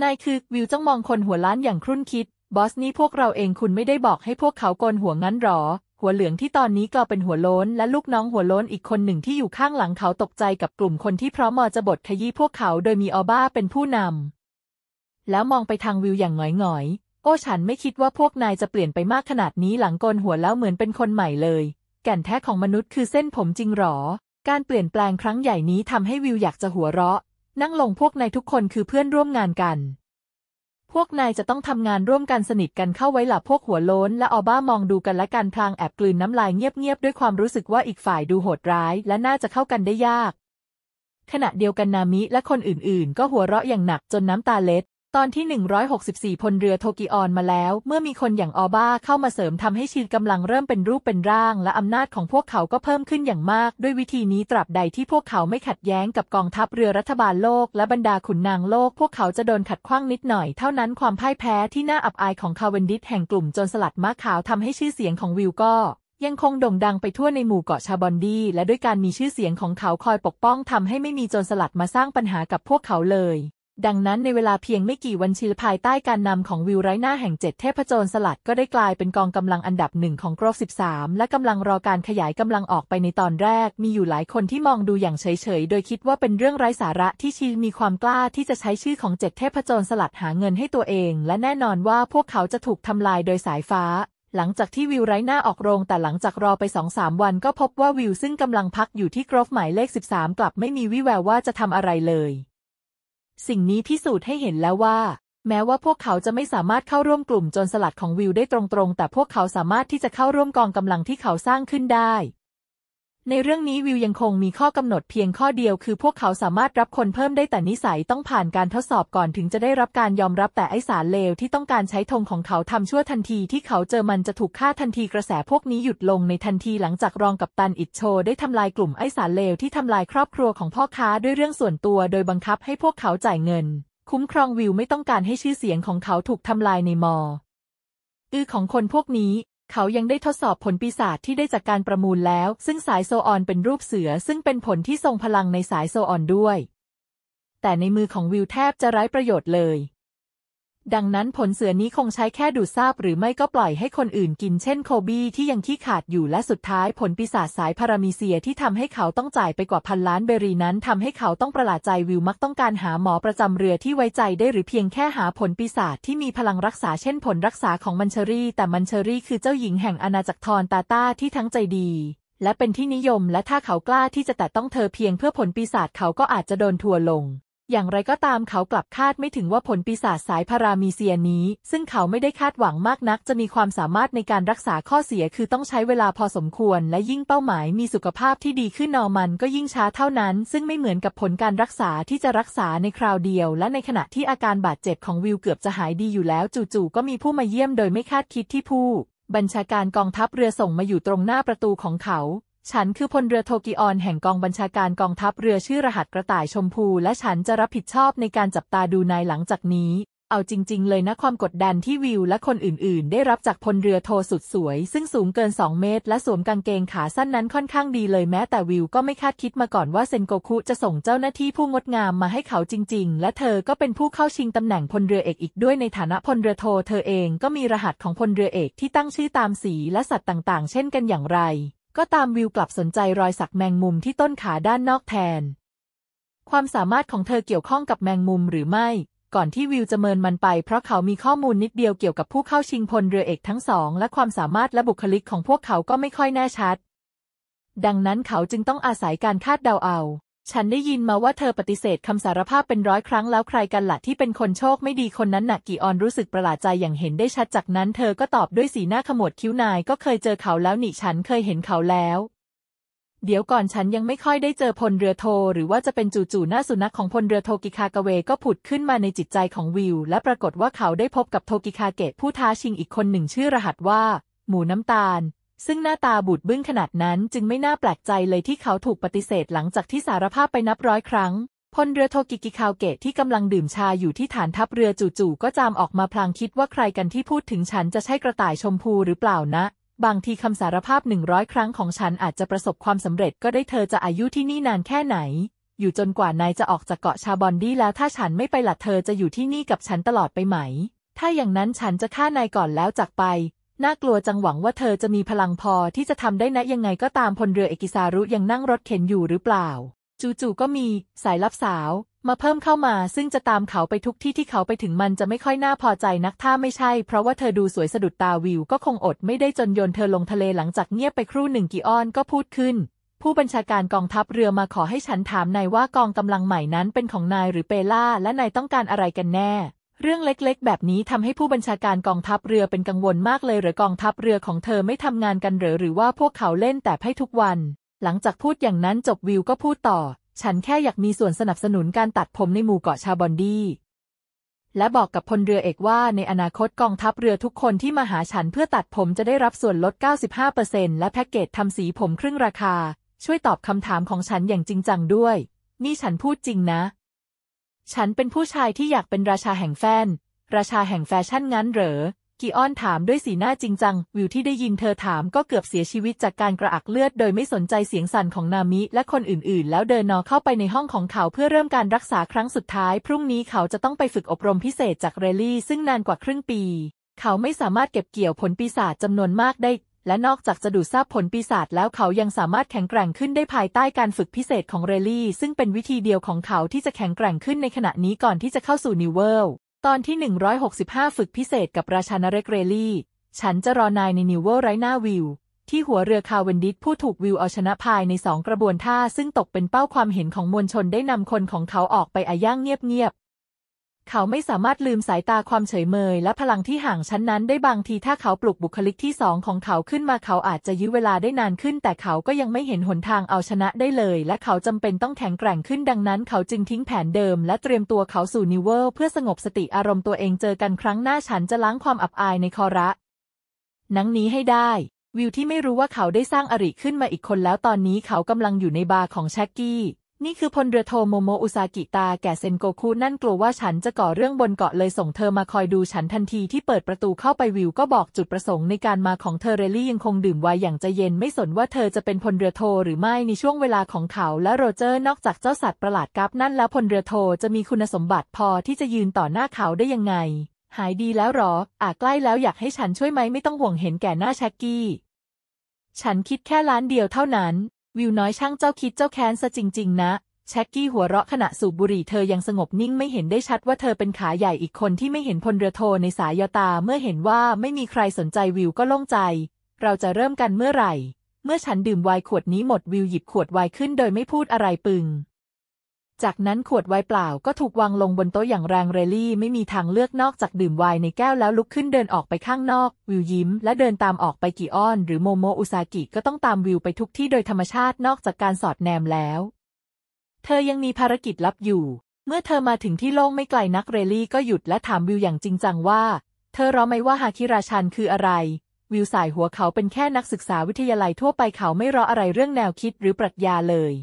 นายคือวิวจ้องมองคนหัวล้านอย่างครุ่นคิด บอสนี่พวกเราเองคุณไม่ได้บอกให้พวกเขาโกนหัวงั้นหรอหัวเหลืองที่ตอนนี้ก็เป็นหัวโล้นและลูกน้องหัวโล้นอีกคนหนึ่งที่อยู่ข้างหลังเขาตกใจกับกลุ่มคนที่พร้อมมอจะบดขยี้พวกเขาโดยมีออบ้าเป็นผู้นำแล้วมองไปทางวิวอย่างหงอยๆ โอ้ฉันไม่คิดว่าพวกนายจะเปลี่ยนไปมากขนาดนี้หลังโกนหัวแล้วเหมือนเป็นคนใหม่เลย แก่นแท้ของมนุษย์คือเส้นผมจริงหรอ การเปลี่ยนแปลงครั้งใหญ่นี้ทำให้วิวอยากจะหัวเราะ นั่งลงพวกนายทุกคนคือเพื่อนร่วมงานกันพวกนายจะต้องทำงานร่วมกันสนิทกันเข้าไว้หลับพวกหัวโล้น และออบ้ามองดูกันและการพลางแอบกลืนน้ำลายเงียบๆ ด้วยความรู้สึกว่าอีกฝ่ายดูโหดร้ายและน่าจะเข้ากันได้ยาก ขณะเดียวกันนามิและคนอื่นๆ ก็หัวเราะอย่างหนักจนน้ำตาเล็ดตอนที่ 164 พลเรือโทกิออนมาแล้ว เมื่อมีคนอย่างออบ้าเข้ามาเสริมทำให้ชีกำลังเริ่มเป็นรูปเป็นร่าง และอำนาจของพวกเขาก็เพิ่มขึ้นอย่างมาก ด้วยวิธีนี้ตราบใดที่พวกเขาไม่ขัดแย้งกับกองทัพเรือรัฐบาลโลกและบรรดาขุนนางโลก พวกเขาจะโดนขัดขว้างนิดหน่อยเท่านั้นความพ่ายแพ้ที่น่าอับอายของคาเวนดิสแห่งกลุ่มจนสลัดม้าขาวทำให้ชื่อเสียงของวิวก็ยังคงโด่งดังไปทั่วในหมู่เกาะชาบอนดีและด้วยการมีชื่อเสียงของเขาคอยปกป้องทำให้ไม่มีโจรสลัดมาสร้างปัญหากับพวกเขาเลยดังนั้นในเวลาเพียงไม่กี่วันชีภายใต้การนำของวิวไร้หน้าแห่งเจ็ดเทพโจรสลัดก็ได้กลายเป็นกองกำลังอันดับหนึ่งของกรอบ13 และกำลังรอการขยายกำลังออกไปในตอนแรก มีอยู่หลายคนที่มองดูอย่างเฉยๆ โดยคิดว่าเป็นเรื่องไร้สาระที่ชีมีความกล้าที่จะใช้ชื่อของเจ็ดเทพโจรสลัดหาเงินให้ตัวเอง และแน่นอนว่าพวกเขาจะถูกทำลายโดยสายฟ้า หลังจากที่วิวไร้หน้าออกโรง แต่หลังจากรอไปสองสามวันก็พบว่าวิวซึ่งกำลังพักอยู่ที่กรอบหมายเลข 13 กลับไม่มีวี่แววว่าจะทำอะไรเลยสิ่งนี้พิสูจน์ให้เห็นแล้วว่า แม้ว่าพวกเขาจะไม่สามารถเข้าร่วมกลุ่มโจรสลัดของวิวได้ตรงๆ แต่พวกเขาสามารถที่จะเข้าร่วมกองกำลังที่เขาสร้างขึ้นได้ในเรื่องนี้วิวยังคงมีข้อกำหนดเพียงข้อเดียวคือพวกเขาสามารถรับคนเพิ่มได้แต่นิสัยต้องผ่านการทดสอบก่อนถึงจะได้รับการยอมรับแต่ไอสารเลวที่ต้องการใช้ธงของเขาทำชั่วทันที ที่เขาเจอมันจะถูกฆ่าทันทีกระแสพวกนี้หยุดลงในทันทีหลังจากรองกับตันอิดโชได้ทำลายกลุ่มไอสารเลวที่ทำลายครอบครัวของพ่อค้าด้วยเรื่องส่วนตัวโดยบังคับให้พวกเขาจ่ายเงิน คุ้มครองวิวไม่ต้องการให้ชื่อเสียงของเขาถูกทำลายในมออือของคนพวกนี้เขายังได้ทดสอบผลปีศาจที่ได้จากการประมูลแล้ว ซึ่งสายโซออนเป็นรูปเสือ ซึ่งเป็นผลที่ทรงพลังในสายโซออนด้วย แต่ในมือของวิวแทบจะไร้ประโยชน์เลยดังนั้นผลเสือนี้คงใช้แค่ดูดซาบหรือไม่ก็ปล่อยให้คนอื่นกิน เช่นโคบี้ที่ยังที่ขาดอยู่และสุดท้ายผลปีศาจสายพารามีเซียที่ทำให้เขาต้องจ่ายไปกว่าพันล้านเบรีนั้น ทำให้เขาต้องประหลาดใจวิวมักต้องการหาหมอประจำเรือที่ไว้ใจได้หรือเพียงแค่หาผลปีศาจที่มีพลังรักษาเช่นผลรักษาของมันเชอรี่ แต่มันเชอรี่คือเจ้าหญิงแห่งอาณาจักรทอนตาตาที่ทั้งใจดี และเป็นที่นิยม และถ้าเขากล้าที่จะแตะต้องเธอเพียงเพื่อผลปีศาจเขาก็อาจจะโดนทัวลงอย่างไรก็ตามเขากลับคาดไม่ถึงว่าผลปีศาจสายพารามีเซียนี้ ซึ่งเขาไม่ได้คาดหวังมากนักจะมีความสามารถในการรักษาข้อเสียคือต้องใช้เวลาพอสมควรและยิ่งเป้าหมาย มีสุขภาพที่ดีขึ้นนอ มันก็ยิ่งช้าเท่านั้น ซึ่งไม่เหมือนกับผลการรักษาที่จะรักษาในคราวเดียว และในขณะที่อาการบาดเจ็บของวิวเกือบจะหายดีอยู่แล้ว จู่ๆก็มีผู้มาเยี่ยมโดยไม่คาดคิดที่ผู้ บัญชาการกองทัพเรือส่งมาอยู่ตรงหน้าประตูของเขาฉันคือพลเรือโทกิออนแห่งกองบัญชาการกองทัพเรือชื่อรหัสกระต่ายชมพูและฉันจะรับผิดชอบในการจับตาดูนายหลังจากนี้เอาจริงๆ เลยนะความกดดันที่วิวและคนอื่นๆได้รับจากพลเรือโทสุดสวยซึ่งสูงเกิน 2 เมตรและสวมกางเกงขาสั้นนั้นค่อนข้างดีเลยแม้แต่วิวก็ไม่คาดคิดมาก่อนว่าเซนโกคุจะส่งเจ้าหน้าที่ผู้งดงามมาให้เขาจริงๆ และเธอก็เป็นผู้เข้าชิงตำแหน่งพลเรือเอกอีกด้วยในฐานะพลเรือโทเธอเองก็มีรหัสของพลเรือเอกที่ตั้งชื่อตามสีและสัตว์ต่างๆเช่นกันอย่างไรก็ตามวิวกลับสนใจรอยสักแมงมุมที่ต้นขาด้านนอกแทน ความสามารถของเธอเกี่ยวข้องกับแมงมุมหรือไม่ ก่อนที่วิวจะเมินมันไปเพราะเขามีข้อมูลนิดเดียวเกี่ยวกับผู้เข้าชิงพลเรือเอกทั้งสอง และความสามารถและบุคลิกของพวกเขาก็ไม่ค่อยแน่ชัด ดังนั้นเขาจึงต้องอาศัยการคาดเดาเอาฉันได้ยินมาว่าเธอปฏิเสธคำสารภาพเป็นร้อยครั้งแล้วใครกันละ่ะ ที่เป็นคนโชคไม่ดีคนนั้นนะ่กกีออนรู้สึกประหลาดใจอย่างเห็นได้ชัดจากนั้น เธอก็ตอบด้วยสีหน้าขมวดคิ้วนายก็เคยเจอเขาแล้วนี่ฉันเคยเห็นเขาแล้ว เดี๋ยวก่อนฉันยังไม่ค่อยได้เจอพลเรือโท หรือว่าจะเป็นจู่ๆหน้าสุนัขของพลเรือโทกิคากเวก็ผุดขึ้นมาในจิตใจของวิวและปรากฏว่าเขาได้พบกับโทกิคาเกะผู้ท้าชิงอีกคนหนึ่งชื่อรหัสว่า หมูน้ำตาลซึ่งหน้าตาบูดบึ้งขนาดนั้น จึงไม่น่าแปลกใจเลยที่เขาถูกปฏิเสธหลังจากที่สารภาพไปนับร้อยครั้ง พลเรือโทกิกิคาวเกตที่กำลังดื่มชาอยู่ที่ฐานทัพเรือจู่ๆก็จามออกมาพลางคิดว่าใครกันที่พูดถึงฉันจะใช่กระต่ายชมพูหรือเปล่านะ บางทีคำสารภาพหนึ่งร้อยครั้งของฉันอาจจะประสบความสำเร็จก็ได้เธอจะอายุที่นี่นานแค่ไหน อยู่จนกว่านายจะออกจากเกาะชาบอนดี้แล้วถ้าฉันไม่ไปหลัะเธอจะอยู่ที่นี่กับฉันตลอดไปไหม ถ้าอย่างนั้นฉันจะฆ่านายก่อนแล้วจากไปน่ากลัวจังหวังว่าเธอจะมีพลังพอที่จะทำได้นะยังไงก็ตามพลเรือเอกิซารุยังนั่งรถเข็นอยู่หรือเปล่า จู่ๆก็มีสายลับสาว มาเพิ่มเข้ามาซึ่งจะตามเขาไปทุกที่ที่เขาไปถึงมันจะไม่ค่อยน่าพอใจนักถ้าไม่ใช่เพราะว่าเธอดูสวยสะดุดตาวิวก็คงอดไม่ได้จนโยนเธอลงทะเลหลังจากเงียบไปครู่หนึ่งกิออนก็พูดขึ้น ผู้บัญชาการกองทัพเรือมาขอให้ฉันถามนายว่ากองกำลังใหม่นั้นเป็นของนายหรือเปล่าและนายต้องการอะไรกันแน่เรื่องเล็กๆ แบบนี้ทำให้ผู้บัญชาการกองทัพเรือเป็นกังวลมากเลยหรือกองทัพเรือของเธอไม่ทำงานกันหรือหรือว่าพวกเขาเล่นแต่ไพ่ทุกวัน หลังจากพูดอย่างนั้นจบวิวก็พูดต่อ ฉันแค่อยากมีส่วนสนับสนุนการตัดผมในหมู่เกาะชาบอนดี้และบอกกับพลเรือเอกว่าในอนาคตกองทัพเรือทุกคนที่มาหาฉันเพื่อตัดผมจะได้รับส่วนลด 95%และแพ็กเกจทำสีผมครึ่งราคา ช่วยตอบคำถามของฉันอย่างจริงจังด้วย นี่ฉันพูดจริงนะฉันเป็นผู้ชายที่อยากเป็นราชาแห่งแฟน ราชาแห่งแฟชั่นงั้นเหรอ กิออนถามด้วยสีหน้าจริงจัง วิวที่ได้ยินเธอถามก็เกือบเสียชีวิตจากการกระอักเลือด โดยไม่สนใจเสียงสั่นของนามิและคนอื่นๆ แล้วเดินนอเข้าไปในห้องของเขาเพื่อเริ่มการรักษาครั้งสุดท้าย พรุ่งนี้เขาจะต้องไปฝึกอบรมพิเศษจากเรลลี่ ซึ่งนานกว่าครึ่งปี เขาไม่สามารถเก็บเกี่ยวผลปีศาจจำนวนมากได้และนอกจากจะดูดซาบผลปีศาจแล้วเขายังสามารถแข็งแกร่งขึ้นได้ภายใต้การฝึกพิเศษของเรลลี่ ซึ่งเป็นวิธีเดียวของเขาที่จะแข็งแกร่งขึ้นในขณะนี้ก่อนที่จะเข้าสู่นิวเวิลตอนที่ 165 ฝึกพิเศษกับราชานาเรกเรลลี่ ฉันจะรอนายในนิวเวิลด์ไรหน้าวิวที่หัวเรือคาเวนดิสผู้ถูกวิวเอาชนะภายในสองกระบวนท่าซึ่งตกเป็นเป้าความเห็นของมวลชนได้นำคนของเขาออกไปอาย่างเงียบเขาไม่สามารถลืมสายตาความเฉยเมยและพลังที่ห่างชั้นนั้นได้บางทีถ้าเขาปลุกบุคลิกที่สองของเขาขึ้นมาเขาอาจจะยื้อเวลาได้นานขึ้นแต่เขาก็ยังไม่เห็นหนทางเอาชนะได้เลย และเขาจำเป็นต้องแข็งแกร่งขึ้นดังนั้นเขาจึงทิ้งแผนเดิมและเตรียมตัวเขาสู่นิเวลเพื่อสงบสติอารมณ์ตัวเองเจอกันครั้งหน้าฉันจะล้างความอับอายในคอระนังนี้ให้ได้ วิวที่ไม่รู้ว่าเขาได้สร้างอริขึ้นมาอีกคนแล้วตอนนี้เขากำลังอยู่ในบาร์ของแช็กกี้นี่คือพลเรือโทโมโมอุซากิตาแก่เซนโกคุนั่นกลัวว่าฉันจะก่อเรื่องบนเกาะเลยส่งเธอมาคอยดูฉันทันทีที่เปิดประตูเข้าไปวิวก็บอกจุดประสงค์ในการมาของเธอเรลลี่ยังคงดื่มไวอย่างใจเย็นไม่สนว่าเธอจะเป็นพลเรือโทหรือไม่ในช่วงเวลาของเขา และโรเจอร์นอกจากเจ้าสัตว์ประหลาดกับนั่นแล้วพลเรือโทจะมีคุณสมบัติพอที่จะยืนต่อหน้าเขาได้ยังไง หายดีแล้วหรออ่ะใกล้แล้วอยากให้ฉันช่วยไหมไม่ต้องห่วงเห็นแก่หน้าแช็กกี้ ฉันคิดแค่ล้านเดียวเท่านั้นวิวน้อยช่างเจ้าคิดเจ้าแค้นซะจริงๆนะแช็กกี้หัวเราะขณะสูบบุหรี่เธอยังสงบนิ่งไม่เห็นได้ชัดว่าเธอเป็นขาใหญ่อีกคนที่ไม่เห็นพลเรือโทในสายยตาเมื่อเห็นว่าไม่มีใครสนใจวิวก็โล่งใจ เราจะเริ่มกันเมื่อไหร่ เมื่อฉันดื่มไวน์ขวดนี้หมดวิวหยิบขวดไวน์ขึ้นโดยไม่พูดอะไรปึงจากนั้นขวดไวน์เปล่าก็ถูกวางลงบนโต๊ะอย่างแรงเรลลี่ ไม่มีทางเลือกนอกจากดื่มไวน์ในแก้วแล้วลุกขึ้นเดินออกไปข้างนอก วิวยิ้มและเดินตามออกไปกิออน หรือโมโมอุซากิก็ต้องตามวิวไปทุกที่โดยธรรมชาตินอกจากการสอดแนมแล้ว เธอยังมีภารกิจลับอยู่ เมื่อเธอมาถึงที่โล่งไม่ไกลนักเรลลี่ ก็หยุดและถามวิวอย่างจริงจังว่า เธอรู้ไหมว่าฮาคิราชันคืออะไร วิวสายหัวเขาเป็นแค่นักศึกษาวิทยาลัยทั่วไปเขาไม่รออะไรเรื่องแนวคิดหรือปรัชญาเลย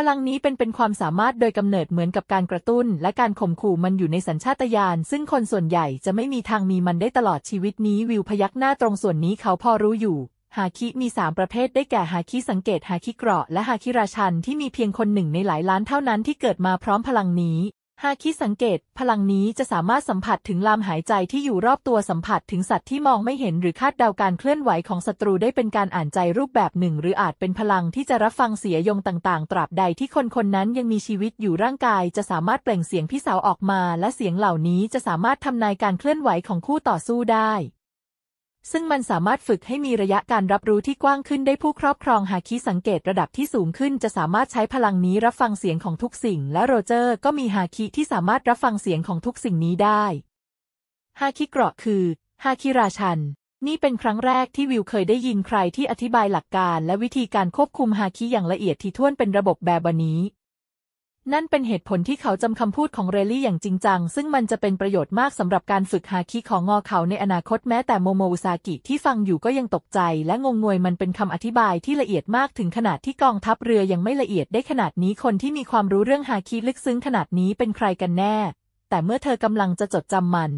พลังนี้เป็นเป็นความสามารถโดยกำเนิดเหมือนกับการกระตุ้น และการข่มขู่มันอยู่ในสัญชาตญาณซึ่งคนส่วนใหญ่จะไม่มีทางมีมันได้ตลอดชีวิตนี้วิวพยักหน้าตรงส่วนนี้เขาพอรู้อยู่ฮาคิมีสามประเภทได้แก่ฮาคิสังเกตฮาคิเกราะ และฮาคิราชันที่มีเพียงคนหนึ่งในหลายล้านเท่านั้นที่เกิดมาพร้อมพลังนี้หากคิดสังเกต พลังนี้จะสามารถสัมผัสถึงลามหายใจที่อยู่รอบตัวสัมผัสถึงสัตว์ที่มองไม่เห็นหรือคาดเดาการเคลื่อนไหวของศัตรูได้เป็นการอ่านใจรูปแบบหนึ่ง หรืออาจเป็นพลังที่จะรับฟังเสียยงต่าง ๆ ตราบใดที่คนคนนั้นยังมีชีวิตอยู่ร่างกาย จะสามารถเปล่งเสียงพี่สาวออกมาและเสียงเหล่านี้จะสามารถทำนายการเคลื่อนไหวของคู่ต่อสู้ได้ซึ่งมันสามารถฝึกให้มีระยะการรับรู้ที่กว้างขึ้นได้ผู้ครอบครองหาคีสังเกตระดับที่สูงขึ้น จะสามารถใช้พลังนี้รับฟังเสียงของทุกสิ่งและโรเจอร์ก็มีหาคีที่สามารถรับฟังเสียงของทุกสิ่งนี้ได้ฮาคิเกราะคือฮาคิราชัน นี่เป็นครั้งแรกที่วิวเคยได้ยินใครที่อธิบายหลักการ และวิธีการควบคุมฮาคิอย่างละเอียดที่ท้วนเป็นระบบแบบนี้นั่นเป็นเหตุผลที่เขาจำคำพูดของเรลลี่อย่างจริงจัง ซึ่งมันจะเป็นประโยชน์มากสำหรับการฝึกฮาคิของงอเขาในอนาคตแม้แต่โมโมอุซากิที่ฟังอยู่ก็ยังตกใจ และงงงวยมันเป็นคำอธิบายที่ละเอียดมากถึงขนาดที่กองทัพเรือยังไม่ละเอียดได้ขนาดนี้คนที่มีความรู้เรื่องฮาคิลึกซึ้งขนาดนี้เป็นใครกันแน่ แต่เมื่อเธอกำลังจะจดจำมัน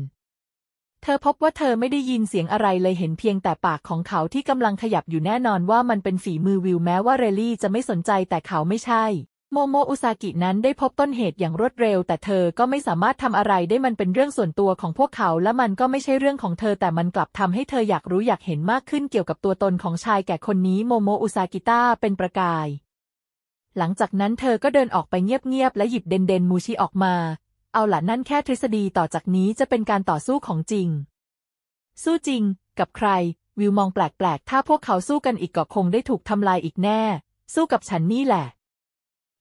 เธอพบว่าเธอไม่ได้ยินเสียงอะไรเลยเห็นเพียง แต่ปากของเขาที่กำลังขยับอยู่แน่นอนว่ามันเป็นฝีมือวิวแม้ว่าเรลลี่ จะไม่สนใจแต่เขาไม่ใช่โมโมอุซากินั้นได้พบต้นเหตุอย่างรวดเร็ว แต่เธอก็ไม่สามารถทำอะไรได้มันเป็นเรื่องส่วนตัวของพวกเขาและมันก็ไม่ใช่เรื่องของเธอ แต่มันกลับทำให้เธออยากรู้อยากเห็นมากขึ้นเกี่ยวกับตัวตนของชายแก่คนนี้ โมโมอุซากิต้าเป็นประกาย หลังจากนั้นเธอก็เดินออกไปเงียบ ๆ และหยิบเดนเดนมูชิออกมาเอาละนั่นแค่ทฤษฎีต่อจากนี้จะเป็นการต่อสู้ของจริง สู้จริง กับใคร วิวมองแปลก ๆ ถ้าพวกเขาสู้กันอีกก็คงได้ถูกทำลายอีกแน่ สู้กับฉันนี่แหละ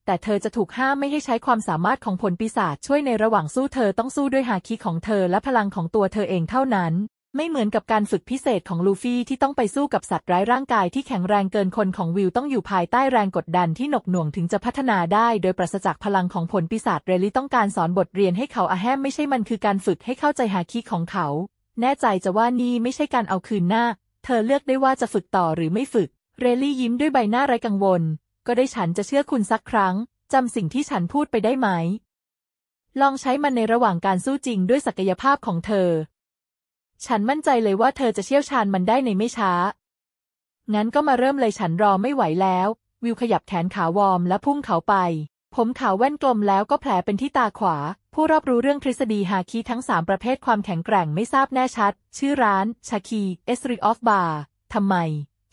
แต่เธอจะถูกห้ามไม่ให้ใช้ความสามารถของผลปีศาจ ช่วยในระหว่างสู้เธอต้องสู้ด้วยหาคีของเธอและพลังของตัวเธอเองเท่านั้น ไม่เหมือนกับการฝึกพิเศษของลูฟี่ที่ต้องไปสู้กับสัตว์ร้ายร่างกายที่แข็งแรงเกินคนของวิวต้องอยู่ภายใต้แรงกดดันที่หนกหน่วงถึงจะพัฒนาได้ โดยปราศจากพลังของผลปีศาจเรลี่ ต้องการสอนบทเรียนให้เขาอาแฮมไม่ใช่มันคือการฝึกให้เข้าใจหาคีของเขา แน่ใจจะว่านี่ไม่ใช่การเอาคืนหน้า เธอเลือกได้ว่าจะฝึกต่อหรือไม่ฝึก เรลี่ยิ้มด้วยใบหน้าไร้กังวลก็ได้ฉันจะเชื่อคุณสักครั้งจำสิ่งที่ฉันพูดไปได้ไหม ลองใช้มันในระหว่างการสู้จริงด้วยศักยภาพของเธอ ฉันมั่นใจเลยว่าเธอจะเชี่ยวชาญมันได้ในไม่ช้า งั้นก็มาเริ่มเลยฉันรอไม่ไหวแล้ว วิวขยับแขนขาวอร์มและพุ่งเขาไป ผมขาวแว่นกลมแล้วก็แผลเป็นที่ตาขวา ผู้รอบรู้เรื่องทฤษฎีฮาคีทั้งสามประเภทความแข็งแกร่งไม่ทราบแน่ชัด ชื่อร้าน ชาคีเอสริออฟบาร์ทำไม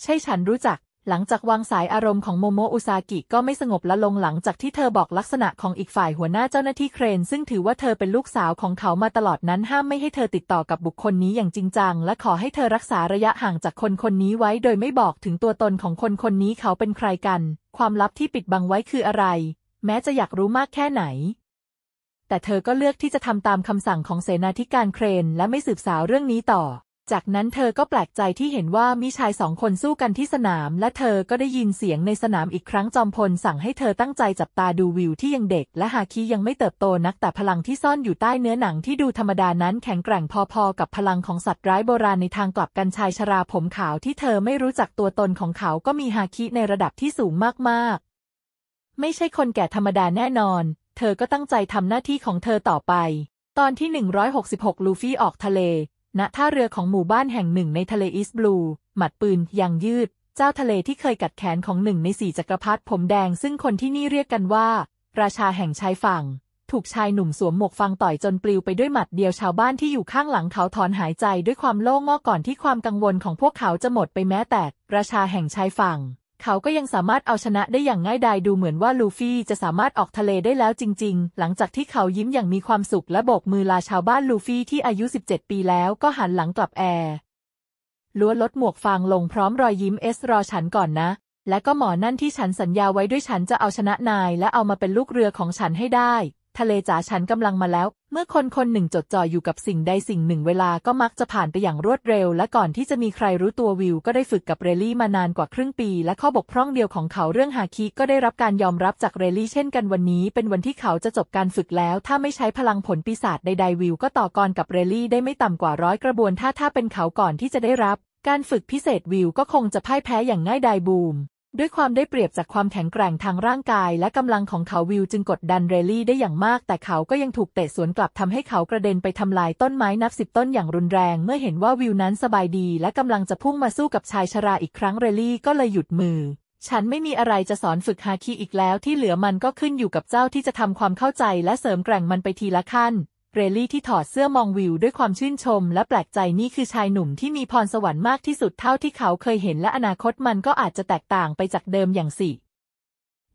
ใช่ฉันรู้จักหลังจากวางสายอารมณ์ของโมโมอุซากิก็ไม่สงบละลงหลังจากที่เธอบอกลักษณะของอีกฝ่ายหัวหน้าเจ้าหน้าที่เครนซึ่งถือว่าเธอเป็นลูกสาวของเขามาตลอดนั้นห้ามไม่ให้เธอติดต่อกับบุคคลนี้อย่างจริงจังและขอให้เธอรักษาระยะห่างจากคนคนนี้ไว้โดยไม่บอกถึงตัวตนของคนคนนี้เขาเป็นใครกันความลับที่ปิดบังไว้คืออะไรแม้จะอยากรู้มากแค่ไหนแต่เธอก็เลือกที่จะทำตามคำสั่งของเสนาธิการเครนและไม่สืบสาวเรื่องนี้ต่อจากนั้นเธอก็แปลกใจที่เห็นว่ามีชายสองคนสู้กันที่สนาม และเธอก็ได้ยินเสียงในสนามอีกครั้งจอมพล สั่งให้เธอตั้งใจจับตาดูวิวที่ยังเด็ก และฮาคิยังไม่เติบโตนักแต่พลังที่ซ่อนอยู่ใต้เนื้อหนังที่ดูธรรมดานั้นแข็งแกร่งพอๆกับพลังของสัตว์ร้ายโบราณในทางกลับกันชายชราผมขาว ที่เธอไม่รู้จักตัวตนของเขาก็มีฮาคิในระดับที่สูงมากๆ ไม่ใช่คนแก่ธรรมดาแน่นอน เธอก็ตั้งใจทำหน้าที่ของเธอต่อไป ตอนที่ 166 ลูฟี่ออกทะเลณท่าเรือของหมู่บ้านแห่งหนึ่งในทะเลอิสบลู หมัดปืนยางยืด เจ้าทะเลที่เคยกัดแขนของหนึ่งในสี่จักรพรรดิผมแดง ซึ่งคนที่นี่เรียกกันว่า ราชาแห่งชายฝั่ง ถูกชายหนุ่มสวมหมวกฟางต่อยจนปลิวไปด้วยหมัดเดียว ชาวบ้านที่อยู่ข้างหลังเขาถอนหายใจด้วยความโล่งงอก่อนที่ความกังวลของพวกเขาจะหมดไปแม้แต่ราชาแห่งชายฝั่งเขาก็ยังสามารถเอาชนะได้อย่างง่ายดายดูเหมือนว่าลูฟี่จะสามารถออกทะเลได้แล้วจริง ๆ หลังจากที่เขายิ้มอย่างมีความสุขและโบกมือลาชาวบ้านลูฟี่ที่อายุ 17 ปีแล้วก็หันหลังกลับแอร์ล้วนลดหมวกฟางลงพร้อมรอยยิ้มเอสรอฉันก่อนนะ และก็หมอนั่นที่ฉันสัญญาไว้ด้วยฉันจะเอาชนะนายและเอามาเป็นลูกเรือของฉันให้ได้ทะเลจ๋าฉันกำลังมาแล้ว เมื่อคนคนหนึ่งจดจ่ออยู่กับสิ่งใดสิ่งหนึ่งเวลาก็มักจะผ่านไปอย่างรวดเร็ว และก่อนที่จะมีใครรู้ตัววิว ก็ได้ฝึกกับเรลลี่ มานานกว่าครึ่งปี และข้อบกพร่องเดียวของเขาเรื่องฮาคิก็ได้รับการยอมรับจากเรลลี่เช่นกันวันนี้เป็นวันที่เขาจะจบการฝึกแล้ว ถ้าไม่ใช้พลังผลปีศาจใดๆวิวก็ต่อกรกับเรลลี่ ได้ไม่ต่ำกว่าร้อยกระบวนท่าถ้าเป็นเขาก่อนที่จะได้รับ การฝึกพิเศษวิว ก็คงจะพ่ายแพ้อย่างง่ายดายบูมด้วยความได้เปรียบจากความแข็งแกร่งทางร่างกายและกำลังของเขาวิวจึงกดดันเรลลี่ได้อย่างมากแต่เขาก็ยังถูกเตะสวนกลับทำให้เขากระเด็นไปทำลายต้นไม้นับสิบต้นอย่างรุนแรงเมื่อเห็นว่าวิวนั้นสบายดีและกำลังจะพุ่งมาสู้กับชายชราอีกครั้งเรลลี่ก็เลยหยุดมือฉันไม่มีอะไรจะสอนฝึกฮาคิอีกแล้วที่เหลือมันก็ขึ้นอยู่กับเจ้าที่จะทำความเข้าใจและเสริมแกร่งมันไปทีละขั้นเรลลี่ที่ถอดเสื้อมองวิวด้วยความชื่นชมและแปลกใจนี่คือชายหนุ่มที่มีพรสวรรค์มากที่สุดเท่าที่เขาเคยเห็นและอนาคตมันก็อาจจะแตกต่างไปจากเดิมอย่างสิ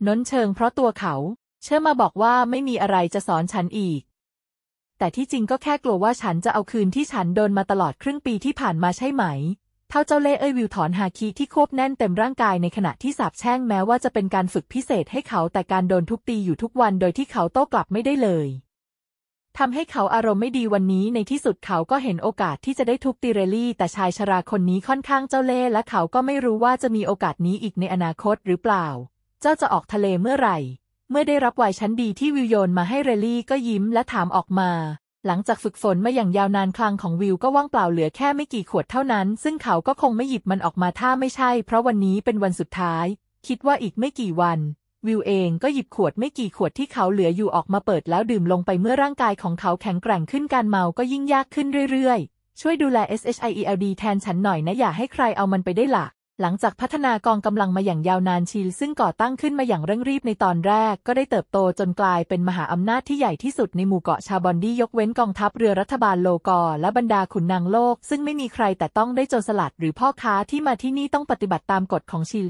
น้นเชิงเพราะตัวเขา เชื่อมาบอกว่าไม่มีอะไรจะสอนฉันอีก แต่ที่จริงก็แค่กลัวว่าฉันจะเอาคืนที่ฉันโดนมาตลอดครึ่งปีที่ผ่านมาใช่ไหม เท่าเจ้าเล่เอ้ยวิวถอนฮาคิที่ควบแน่นเต็มร่างกายในขณะที่สาบแช่งแม้ว่าจะเป็นการฝึกพิเศษให้เขาแต่การโดนทุบตีอยู่ทุกวันโดยที่เขาโต้กลับไม่ได้เลยทำให้เขาอารมณ์ไม่ดีวันนี้ในที่สุดเขาก็เห็นโอกาสที่จะได้ทุบติเรลลี่ แต่ชายชราคนนี้ค่อนข้างเจ้าเล่ห์และเขาก็ไม่รู้ว่าจะมีโอกาสนี้อีกในอนาคตหรือเปล่า เจ้าจะออกทะเลเมื่อไหร่ เมื่อได้รับวายชั้นดีที่วิวโยนมาให้เรลลี่ก็ยิ้มและถามออกมา หลังจากฝึกฝนมาอย่างยาวนานคลังของวิวก็ว่างเปล่าเหลือแค่ไม่กี่ขวดเท่านั้น ซึ่งเขาก็คงไม่หยิบมันออกมาถ้าไม่ใช่ เพราะวันนี้เป็นวันสุดท้าย คิดว่าอีกไม่กี่วันวิวเองก็หยิบขวดไม่กี่ขวดที่เขาเหลืออยู่ออกมาเปิดแล้วดื่มลงไปเมื่อร่างกายของเขาแข็งแกร่งขึ้นการเมาก็ยิ่งยากขึ้นเรื่อยๆ ช่วยดูแล SHIELD แทนฉันหน่อยนะอย่าให้ใครเอามันไปได้ละ่ะ หลังจากพัฒนากองกำลังมาอย่างยาวนานชีลซึ่งก่อตั้งขึ้นมาอย่างเร่งรีบในตอนแรก ก็ได้เติบโตจนกลายเป็นมหาอำนาจที่ใหญ่ที่สุดในหมู่เกาะชาบอนดี้ยกเว้นกองทัพเรือรัฐบาลโลกอและบรรดาขุนนางโลก ซึ่งไม่มีใครแต่ต้องได้โจรสลัดหรือพ่อค้าที่มาที่นี่ต้องปฏิบัติตามกฎของชีล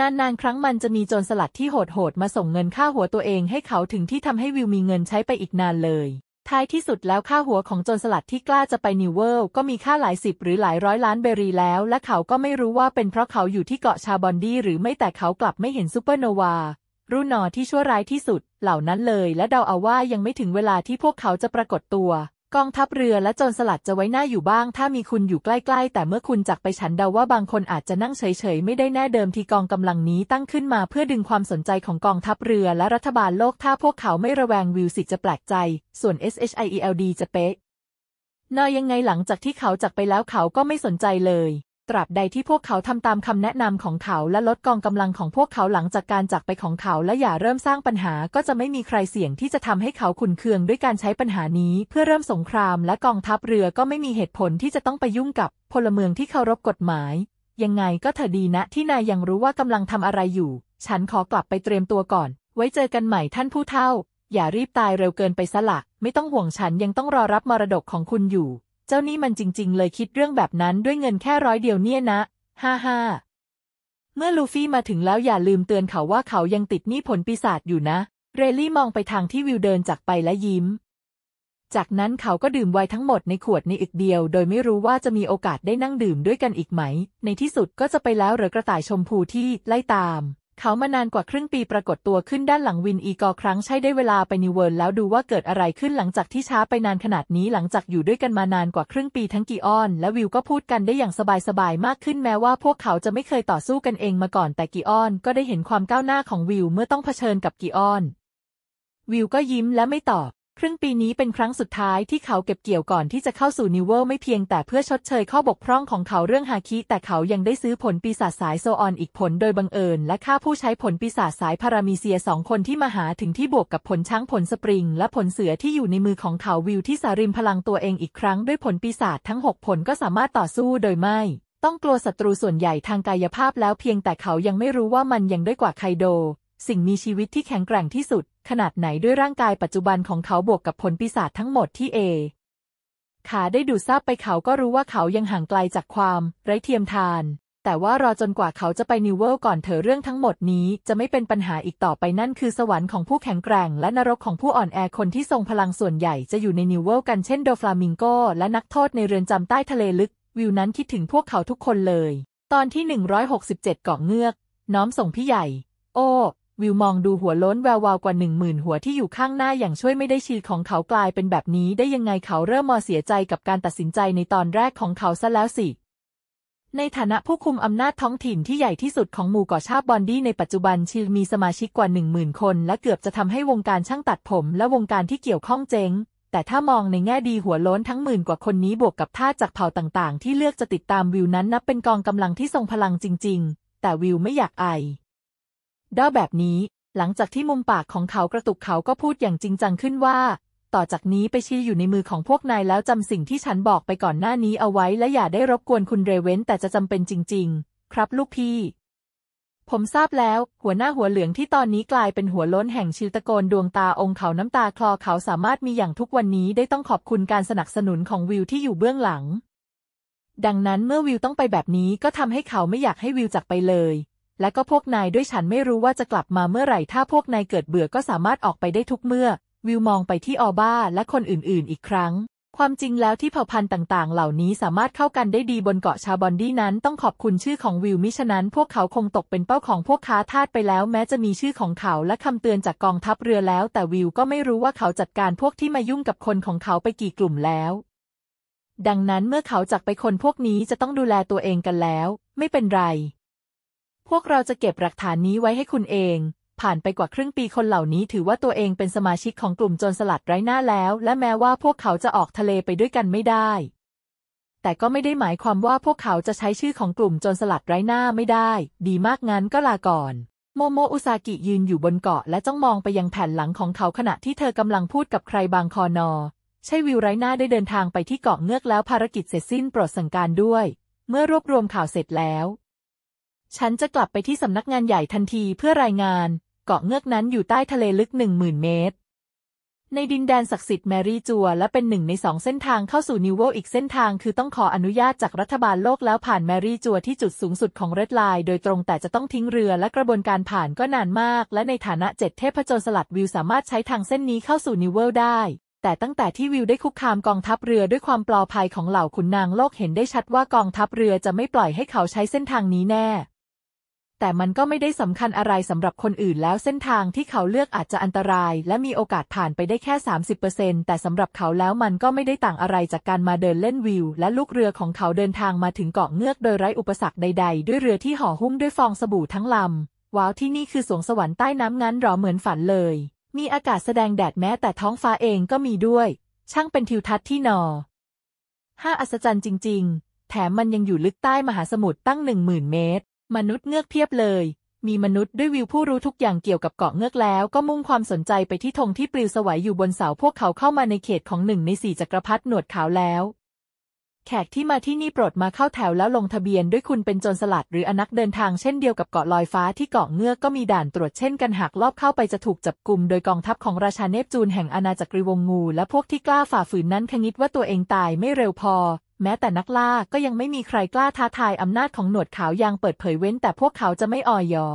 นานๆครั้งมันจะมีโจรสลัดที่โหดๆมาส่งเงินค่าหัวตัวเองให้เขาถึงที่ทำให้วิวมีเงินใช้ไปอีกนานเลย ท้ายที่สุดแล้วค่าหัวของโจรสลัดที่กล้าจะไปนิวเวิลก็มีค่าหลายสิบหรือหลายร้อยล้านเบรีแล้ว และเขาก็ไม่รู้ว่าเป็นเพราะเขาอยู่ที่เกาะชาบอนดี้หรือไม่แต่เขากลับไม่เห็นซูเปอร์โนวารุ่นนอที่ชั่วร้ายที่สุดเหล่านั้นเลยและเดาเอาว่ายังไม่ถึงเวลาที่พวกเขาจะปรากฏตัวกองทัพเรือและโจรสลัดจะไว้หน้าอยู่บ้าง ถ้ามีคุณอยู่ใกล้ๆ แต่เมื่อคุณจากไปฉันเดาว่าบางคนอาจจะนั่งเฉยๆ ไม่ได้แน่เดิมที่กองกำลังนี้ตั้งขึ้นมาเพื่อดึงความสนใจของกองทัพเรือและรัฐบาลโลกถ้าพวกเขาไม่ระแวงวิวสิจะแปลกใจ ส่วน SHIELD จะเป๊ะนอยยังไงหลังจากที่เขาจากไปแล้วเขาก็ไม่สนใจเลยตราบใดที่พวกเขาทำตามคำแนะนำของเขาและลดกองกำลังของพวกเขาหลังจากการจากไปของเขาและอย่าเริ่มสร้างปัญหาก็จะไม่มีใครเสี่ยงที่จะทำให้เขาขุนเคืองด้วยการใช้ปัญหานี้ เพื่อเริ่มสงครามและกองทัพเรือก็ไม่มีเหตุผลที่จะต้องไปยุ่งกับพลเมืองที่เคารพกฎหมาย ยังไงก็เถอดีนะที่นายยังรู้ว่ากำลังทำอะไรอยู่ ฉันขอกลับไปเตรียมตัวก่อน ไว้เจอกันใหม่ท่านผู้เฒ่า อย่ารีบตายเร็วเกินไปสละไม่ต้องห่วงฉันยังต้องรอรับมรดกของคุณอยู่เจ้านี่มันจริงๆ เลยคิดเรื่องแบบนั้นด้วยเงินแค่ร้อยเดียวเนี่ยนะ ฮ่าฮ่าเมื่อลูฟี่มาถึงแล้วอย่าลืมเตือนเขาว่าเขายังติดหนี้ผลปีศาจอยู่นะ เรลลี่มองไปทางที่วิวเดินจากไปและยิ้ม จากนั้นเขาก็ดื่มไวน์ทั้งหมดในขวดในอึกเดียว โดยไม่รู้ว่าจะมีโอกาสได้นั่งดื่มด้วยกันอีกไหม ในที่สุดก็จะไปแล้วเหรือกระต่ายชมพูที่ไล่ตามเขามานานกว่าครึ่งปีปรากฏตัวขึ้นด้านหลังวินอีกอครั้งใช่ได้เวลาไปนิวเวิร์ลแล้วดูว่าเกิดอะไรขึ้นหลังจากที่ช้าไปนานขนาดนี้หลังจากอยู่ด้วยกันมานานกว่าครึ่งปีทั้งกีออน และวิวก็พูดกันได้อย่างสบาย ๆ มากขึ้นแม้ว่าพวกเขาจะไม่เคยต่อสู้กันเองมาก่อนแต่กีออน ก็ได้เห็นความก้าวหน้าของวิวเมื่อต้องเผชิญกับกีออน วิวก็ยิ้มและไม่ตอบครึ่งปีนี้เป็นครั้งสุดท้ายที่เขาเก็บเกี่ยวก่อนที่จะเข้าสู่นิวเวลไม่เพียงแต่เพื่อชดเชยข้อบกพร่องของเขาเรื่องฮาคิ แต่เขายังได้ซื้อผลปีศาจสายโซออนอีกผลโดยบังเอิญ และฆ่าผู้ใช้ผลปีศาจสายพารามีเซียสองคนที่มาหาถึงที่บวกกับผลช้างผลสปริง และผลเสือที่อยู่ในมือของเขาวิวที่สาริมพลังตัวเองอีกครั้งด้วยผลปีศาจทั้ง 6 ผลก็สามารถต่อสู้โดยไม่ ต้องกลัวศัตรูส่วนใหญ่ทางกายภาพแล้วเพียงแต่เขายังไม่รู้ว่ามันยังด้วยกว่าไคโดสิ่งมีชีวิตที่แข็งแกร่งที่สุด ขนาดไหนด้วยร่างกายปัจจุบันของเขาบวกกับผลปีศาจทั้งหมดที่เอขาได้ดูทราบไปเขาก็รู้ว่าเขายังห่างไกลจากความ ไร้เทียมทาน แต่ว่ารอจนกว่าเขาจะไปนิวเวิลก่อนเถอเรื่องทั้งหมดนี้จะไม่เป็นปัญหาอีกต่อไปนั่นคือสวรรค์ของผู้แข็งแกร่งและนรกของผู้อ่อนแอคนที่ทรงพลังส่วนใหญ่จะอยู่ในนิวเวิลกันเช่นโดฟลามิงโกและนักโทษในเรือนจำใต้ทะเลลึกวิวนั้นคิดถึงพวกเขาทุกคนเลย ตอนที่ 167เกาะเงือก น้อมส่งพี่ใหญ่ โอ้วิวมองดูหัวล้นแวววาวกว่าหนึ่งหมื่นหัวที่อยู่ข้างหน้าอย่างช่วยไม่ได้ชีของเขากลายเป็นแบบนี้ ได้ยังไงเขาเริ่มมอเสียใจกับการตัดสินใจในตอนแรกของเขาซะแล้วสิ ในฐานะผู้คุมอำนาจท้องถิ่นที่ใหญ่ที่สุดของหมู่เกาะชาบบอนดี้ในปัจจุบันชิลมีสมาชิกกว่าหนึ่งหมื่นคนและเกือบจะทำให้วงการช่างตัดผม และวงการที่เกี่ยวข้องเจ๊งแต่ถ้ามองในแง่ดีหัวล้นทั้งหมื่นกว่าคนนี้บวกกับท่าจากเผ่าต่างๆที่เลือกจะติดตามวิวนั้นนับเป็นกองกำลังที่ทรงพลังจริง ๆ แต่วิวไม่อยากไอด้าแบบนี้ หลังจากที่มุมปากของเขากระตุกเขาก็พูดอย่างจริงจังขึ้นว่า ต่อจากนี้ไปชี้อยู่ในมือของพวกนายแล้วจำสิ่งที่ฉันบอกไปก่อนหน้านี้เอาไว้ และอย่าได้รบกวนคุณเรเวนแต่จะจำเป็นจริง ๆ ครับลูกพี่ ผมทราบแล้ว หัวหน้าหัวเหลืองที่ตอนนี้กลายเป็นหัวล้นแห่งชิลตะโกนดวงตาองค์เขาน้ำตาคลอเขาสามารถมีอย่างทุกวันนี้ได้ต้องขอบคุณการสนับสนุนของวิวที่อยู่เบื้องหลัง ดังนั้นเมื่อวิวต้องไปแบบนี้ก็ทำให้เขาไม่อยากให้วิวจากไปเลยและก็พวกนายด้วยฉันไม่รู้ว่าจะกลับมาเมื่อไหร่ ถ้าพวกนายเกิดเบื่อก็สามารถออกไปได้ทุกเมื่อ วิวมองไปที่ออบ้า และคนอื่น ๆ อีกครั้ง ความจริงแล้วที่เผ่าพันธุ์ต่าง ๆ เหล่านี้สามารถเข้ากันได้ดีบนเกาะชาบอนดี้นั้น ต้องขอบคุณชื่อของวิวมิฉะนั้นพวกเขาคงตกเป็นเป้าของพวกค้าทาสไปแล้วแม้จะมีชื่อของเขาและคำเตือนจากกองทัพเรือแล้ว แต่วิวก็ไม่รู้ว่าเขาจัดการพวกที่มายุ่งกับคนของเขาไปกี่กลุ่มแล้ว ดังนั้นเมื่อเขาจากไปคนพวกนี้จะต้องดูแลตัวเองกันแล้ว ไม่เป็นไรพวกเราจะเก็บหลักฐานนี้ไว้ให้คุณเอง ผ่านไปกว่าครึ่งปีคนเหล่านี้ถือว่าตัวเองเป็นสมาชิกของกลุ่มโจรสลัดไร้หน้าแล้ว และแม้ว่าพวกเขาจะออกทะเลไปด้วยกันไม่ได้ แต่ก็ไม่ได้หมายความว่าพวกเขาจะใช้ชื่อของกลุ่มโจรสลัดไร้หน้าไม่ได้ ดีมากงั้นก็ลาก่อน โมโมอุซากิยืนอยู่บนเกาะและจ้องมองไปยังแผ่นหลังของเขาขณะที่เธอกำลังพูดกับใครบางคอนอใช่วิวไร้หน้าได้เดินทางไปที่เกาะเงือกแล้วภารกิจเสร็จสิ้นโปรดสั่งการด้วย เมื่อรวบรวมข่าวเสร็จแล้วฉันจะกลับไปที่สำนักงานใหญ่ทันทีเพื่อรายงาน เกาะเงือกนั้นอยู่ใต้ทะเลลึกหนึ่งหมื่นเมตร ในดินแดนศักดิ์สิทธิ์แมรี่จัวและเป็นหนึ่งในสองเส้นทางเข้าสู่นิวเวลอีกเส้นทาง คือต้องขออนุญาตจากรัฐบาลโลกแล้วผ่านแมรี่จัวที่จุดสูงสุดของเรดไลน์โดยตรงแต่จะต้องทิ้งเรือและกระบวนการผ่านก็นานมาก และในฐานะเจ็ดเทพโจรสลัดวิวสามารถใช้ทางเส้นนี้เข้าสู่นิวเวลได้ แต่ตั้งแต่ที่วิวได้คุกคามกองทัพเรือด้วยความปลอดภัยของเหล่าขุนนางโลกเห็นได้ชัดว่ากองทัพเรือจะไม่ปล่อยให้เขาใช้เส้นทางนี้แน่แต่มันก็ไม่ได้สำคัญอะไรสำหรับคนอื่นแล้วเส้นทางที่เขาเลือกอาจจะอันตราย และมีโอกาสผ่านไปได้แค่ 30%แต่สำหรับเขาแล้วมันก็ไม่ได้ต่างอะไรจากการมาเดินเล่นวิว และลูกเรือของเขาเดินทางมาถึงเกาะเงือก โดยไร้อุปสรรคใด ๆ ด้วยเรือที่ห่อหุ้มด้วยฟองสบู่ทั้งลำว้าวที่นี่คือสวงสวรรค์ใต้น้ำงั้นหรอเหมือนฝันเลย มีอากาศแสดงแดดแม้แต่ท้องฟ้าเองก็มีด้วย ช่างเป็นทิวทัศน์ที่นอห้าอัศจรรย์จริง ๆ แถมมันยังอยู่ลึกใต้มหาสมุทรตั้งหนึ่งหมื่นเมตรมนุษย์เงือกเพียบเลย มีมนุษย์ด้วยวิวผู้รู้ทุกอย่างเกี่ยวกับเกาะเงือกแล้ว ก็มุ่งความสนใจไปที่ธงที่ปลิวสวัยอยู่บนเสาพวกเขาเข้ามาในเขตของหนึ่งในสี่จักรพรรดิหนวดขาวแล้ว แขกที่มาที่นี่โปรดมาเข้าแถวแล้วลงทะเบียนด้วยคุณเป็นโจรสลัดหรืออนักเดินทางเช่นเดียวกับเกาะลอยฟ้าที่เกาะเงือกก็มีด่านตรวจเช่น กันหากลอบเข้าไปจะถูกจับกลุ่มโดยกองทัพของราชาเนปจูนแห่งอาณาจักรวงงู และพวกที่กล้าฝ่าฝืนนั้นคงิดว่าตัวเองตายไม่เร็วพอแม้แต่นักล่าก็ยังไม่มีใครกล้าท้าทายอำนาจของหนวดขาวยางเปิดเผยเว้นแต่พวกเขาจะไม่ออยอ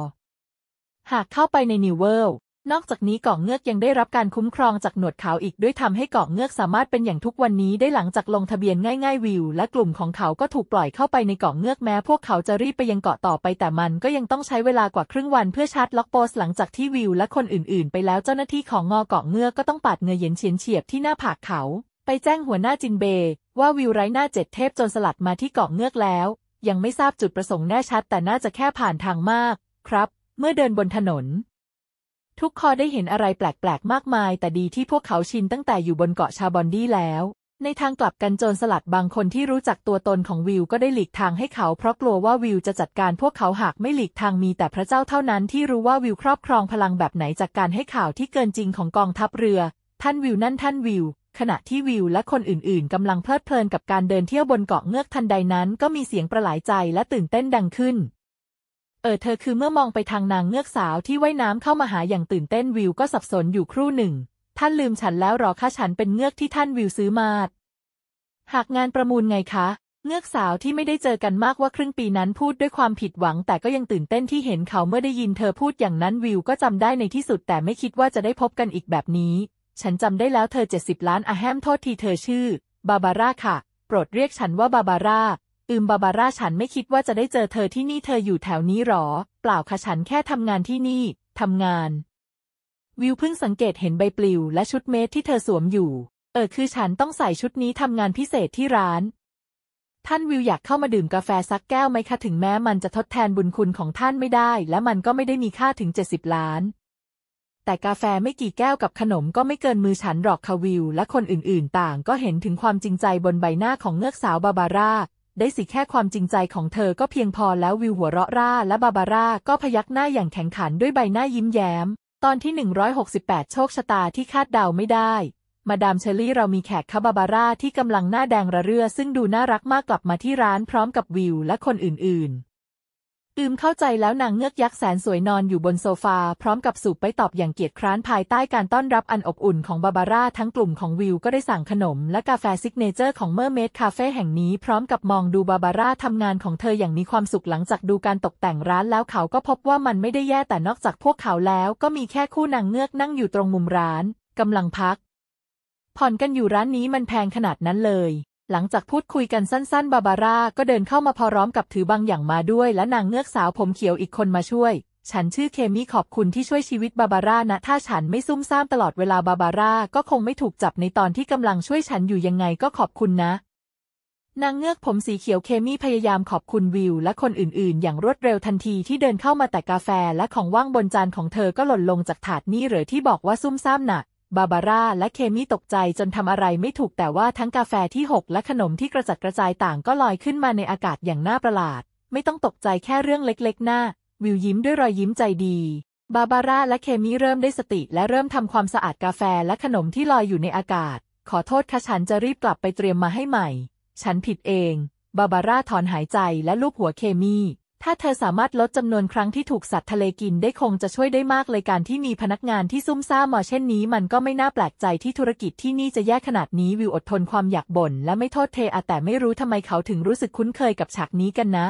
หากเข้าไปในนิวเวิลนอกจากนี้เกาะเงือกยังได้รับการคุ้มครองจากหนวดขาวอีกด้วยทำให้เกาะเงือกสามารถเป็นอย่างทุกวันนี้ได้หลังจากลงทะเบียนง่ายๆวิวและกลุ่มของเขาก็ถูกปล่อยเข้าไปในเกาะเงือกแม้พวกเขาจะรีบไปยังเกาะต่อไปแต่มันก็ยังต้องใช้เวลากว่าครึ่งวันเพื่อชาร์จล็อกโปสหลังจากที่วิวและคนอื่นๆไปแล้วเจ้าหน้าที่ของงอเกาะเงือกก็ต้องปาดเงยเย็นเฉียนเฉียบที่หน้าผากเขาไปแจ้งหัวหน้าจินเบว่าวิวไร้หน้าเจ็ดเทพจนสลัดมาที่เกาะเงือกแล้ว ยังไม่ทราบจุดประสงค์แน่ชัดแต่น่าจะแค่ผ่านทางมาก ครับ เมื่อเดินบนถนน ทุกคอได้เห็นอะไรแปลกๆมากมายแต่ดีที่พวกเขาชินตั้งแต่อยู่บนเกาะชาบอนดี้แล้ว ในทางกลับกันโจรสลัดบางคนที่รู้จักตัวตนของวิวก็ได้หลีกทางให้เขา เพราะกลัวว่าวิวจะจัดการพวกเขาหากไม่หลีกทางมีแต่พระเจ้าเท่านั้นที่รู้ว่าวิวครอบครองพลังแบบไหนจากการให้ข่าวที่เกินจริงของกองทัพเรือ ท่านวิวนั่นท่านวิวขณะที่วิวและคนอื่นๆ กำลังเพลิดเพลินกับการเดินเที่ยวบนเกาะเงือกทันใดนั้นก็มีเสียงประหลายใจและตื่นเต้นดังขึ้น เออเธอคือเมื่อมองไปทางนางเงือกสาวที่ว่ายน้ำเข้ามาหาอย่างตื่นเต้นวิวก็สับสนอยู่ครู่หนึ่ง ท่านลืมฉันแล้วรอคาฉันเป็นเงือกที่ท่านวิวซื้อมา หากงานประมูลไงคะเงือกสาวที่ไม่ได้เจอกันมากว่าครึ่งปีนั้นพูดด้วยความผิดหวังแต่ก็ยังตื่นเต้นที่เห็นเขาเมื่อได้ยินเธอพูดอย่างนั้นวิวก็จำได้ในที่สุดแต่ไม่คิดว่าจะได้พบกันอีกแบบนี้ฉันจำได้แล้วเธอเจ็ดสิบล้านอะแฮมโทษทีเธอชื่อ บาบาร่าค่ะ โปรดเรียกฉันว่าบาบาร่าอืมบาบาร่าฉันไม่คิดว่าจะได้เจอเธอที่นี่เธออยู่แถวนี้หรอเปล่าคะฉันแค่ทำงานที่นี่ทำงาน วิวเพิ่งสังเกตเห็นใบปลิวและชุดเมสที่เธอสวมอยู่ เออคือฉันต้องใส่ชุดนี้ทำงานพิเศษที่ร้าน ท่านวิวอยากเข้ามาดื่มกาแฟสักแก้วไหมคะถึงแม้ มันจะทดแทนบุญคุณของท่านไม่ได้ และมันก็ไม่ได้มีค่าถึงเจ็ดสิบล้านแต่กาแฟไม่กี่แก้วกับขนมก็ไม่เกินมือฉันหรอกคาวิลและคนอื่นๆ ต่างก็เห็นถึงความจริงใจบนใบหน้าของเงือกสาว บาบาร่าได้สิแค่ความจริงใจของเธอก็เพียงพอแล้ววิวหัวเราะร่าและบาบาร่าก็พยักหน้าอย่างแข็งขันด้วยใบหน้ายิ้มแย้ม ตอนที่ 168 โชคชะตาที่คาดเดาไม่ได้ มาดามเชอรี่เรามีแขกคาบาบาร่าที่กำลังหน้าแดงระเรื่อซึ่งดูน่ารักมากกลับมาที่ร้านพร้อมกับวิวและคนอื่นๆอืมเข้าใจแล้วนางเงือกยักษ์แสนสวยนอนอยู่บนโซฟา พร้อมกับสูบไปตอบอย่างเกียจคร้านภายใต้การต้อนรับอันอบอุ่นของบาบาร่าทั้งกลุ่มของวิวก็ได้สั่งขนม และกาแฟซิกเนเจอร์ของเมอร์เมดคาเฟ่แห่งนี้พร้อมกับมองดูบาบาร่าทำงานของเธออย่างมีความสุขหลังจากดูการตกแต่งร้านแล้วเขาก็พบว่ามันไม่ได้แย่แต่นอกจากพวกเขาแล้วก็มีแค่คู่นางเงือกนั่งอยู่ตรงมุมร้านกำลังพักผ่อนกันอยู่ร้านนี้มันแพงขนาดนั้นเลยหลังจากพูดคุยกันสั้นๆ บาบาร่า ก็เดินเข้ามาพร้อมกับถือบางอย่างมาด้วย และนางเงือกสาวผมเขียวอีกคนมาช่วย ฉันชื่อเคมีขอบคุณที่ช่วยชีวิตบาบาร่านะถ้าฉันไม่ซุ่มซ่ามตลอดเวลาบาบาร่าก็คงไม่ถูกจับในตอนที่กำลังช่วยฉันอยู่ยังไงก็ขอบคุณนะ นางเงือกผมสีเขียวเคมีพยายามขอบคุณวิวและคนอื่นๆ อย่างรวดเร็วทันทีที่เดินเข้ามาแต่กาแฟและของว่างบนจานของเธอก็หล่นลงจากถาดนี่เหรือที่บอกว่าซุ่มซ่ามหนักบาบาร่าและเคมี่ตกใจจนทำอะไรไม่ถูกแต่ว่าทั้งกาแฟที่หกและขนมที่กระจัดกระจายต่างก็ลอยขึ้นมาในอากาศอย่างน่าประหลาด ไม่ต้องตกใจแค่เรื่องเล็กๆหน้า วิวยิ้มด้วยรอยยิ้มใจดี บาบาร่าและเคมี่เริ่มได้สติและเริ่มทำความสะอาดกาแฟและขนมที่ลอยอยู่ในอากาศ ขอโทษคะฉันจะรีบกลับไปเตรียมมาให้ใหม่ ฉันผิดเอง บาบาร่าถอนหายใจและลูบหัวเคมี่ถ้าเธอสามารถลดจำนวนครั้งที่ถูกสัตว์ทะเลกินได้คงจะช่วยได้มากเลยการที่มีพนักงานที่ซุ่มซ่ามมาเช่นนี้ มันก็ไม่น่าแปลกใจที่ธุรกิจที่นี่จะแย่ขนาดนี้วิวอดทนความอยากบ่น และไม่โทษเทอแต่ไม่รู้ทำไมเขาถึงรู้สึกคุ้นเคยกับฉากนี้กันนะ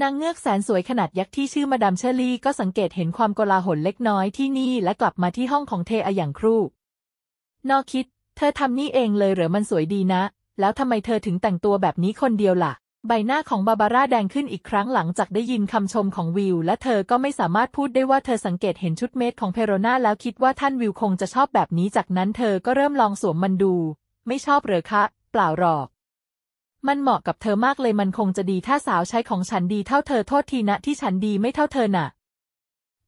นางเงือกแสนสวยขนาดยักษ์ที่ชื่อมาดามเชอรี่ก็สังเกตเห็นความโกลาหลเล็กน้อยที่นี่และกลับมาที่ห้องของเทออย่างครู่นอคิด เธอทำนี่เองเลยเหรอมันสวยดีนะ แล้วทำไมเธอถึงแต่งตัวแบบนี้คนเดียวล่ะใบหน้าของบาบาร่าแดงขึ้นอีกครั้งหลังจากได้ยินคำชมของวิวและเธอก็ไม่สามารถพูดได้ว่าเธอสังเกตเห็นชุดเมดของเพโรนาแล้วคิดว่าท่านวิวคงจะชอบแบบนี้จากนั้นเธอก็เริ่มลองสวมมันดู ไม่ชอบเหรอคะ เปล่าหรอก มันเหมาะกับเธอมากเลยมันคงจะดีถ้าสาวใช้ของฉันดีเท่าเธอโทษทีนะที่ฉันดีไม่เท่าเธอนะ่ะ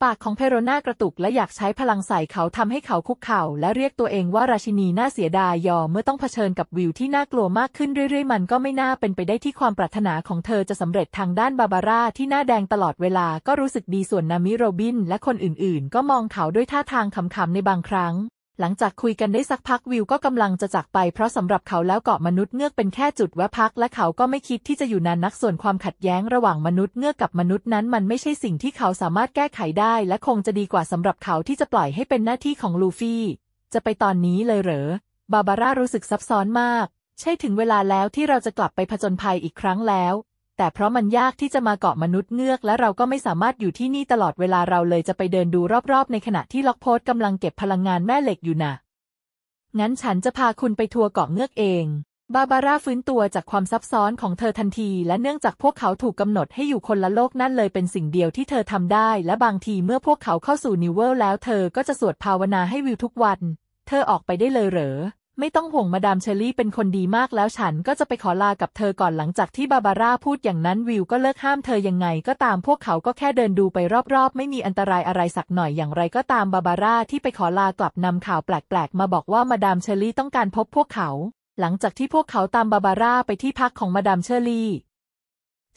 ปากของเพโรนากระตุกและอยากใช้พลังใส่เขาทำให้เขาคุกเข่าและเรียกตัวเองว่าราชินีน่าเสียดายยอมเมื่อต้องเผชิญกับวิวที่น่ากลัวมากขึ้นเรื่อยๆ มันก็ไม่น่าเป็นไปได้ที่ความปรารถนาของเธอจะสำเร็จทางด้านบาบาร่าที่หน้าแดงตลอดเวลาก็รู้สึกดีส่วนนามิโรบิน และคนอื่นๆก็มองเขาด้วยท่าทางขำๆในบางครั้งหลังจากคุยกันได้สักพักวิวก็กำลังจะจากไปเพราะสำหรับเขาแล้วเกาะมนุษย์เงือกเป็นแค่จุดแวะพัก และเขาก็ไม่คิดที่จะอยู่นานนักส่วนความขัดแย้งระหว่างมนุษย์เงือกกับมนุษย์นั้นมันไม่ใช่สิ่งที่เขาสามารถแก้ไขได้และคงจะดีกว่าสำหรับเขาที่จะปล่อยให้เป็นหน้าที่ของลูฟี่จะไปตอนนี้เลยเหรอบาบาร่ารู้สึกซับซ้อนมาก ใช่ถึงเวลาแล้วที่เราจะกลับไปผจญภัยอีกครั้งแล้วแต่เพราะมันยากที่จะมาเกาะมนุษย์เงือกและเราก็ไม่สามารถอยู่ที่นี่ตลอดเวลาเราเลยจะไปเดินดูรอบๆ ในขณะที่ล็อกโพสกำลังเก็บพลังงานแม่เหล็กอยู่นะงั้นฉันจะพาคุณไปทัวร์เกาะเงือกเอง บาบาร่าฟื้นตัวจากความซับซ้อนของเธอทันทีและเนื่องจากพวกเขาถูกกำหนดให้อยู่คนละโลกนั่นเลยเป็นสิ่งเดียวที่เธอทำได้ และบางทีเมื่อพวกเขาเข้าสู่นิวเวิลแล้วเธอก็จะสวดภาวนาให้วิวทุกวัน เธอออกไปได้เลยเหรอไม่ต้องห่วงมาดามเชอรี่เป็นคนดีมากแล้วฉันก็จะไปขอลากับเธอก่อนหลังจากที่บาบาร่าพูดอย่างนั้นวิวก็เลิกห้ามเธอยังไง ก็ตามพวกเขาก็แค่เดินดูไปรอบๆ ไม่มีอันตรายอะไรสักหน่อยอย่างไร ก็ตามบาบาร่าที่ไปขอลากลับนำข่าวแปลก ๆ มาบอกว่ามาดามเชอรี่ต้องการพบพวกเขาหลังจากที่พวกเขาตามบาบาร่าไปที่พักของมาดามเชอรี่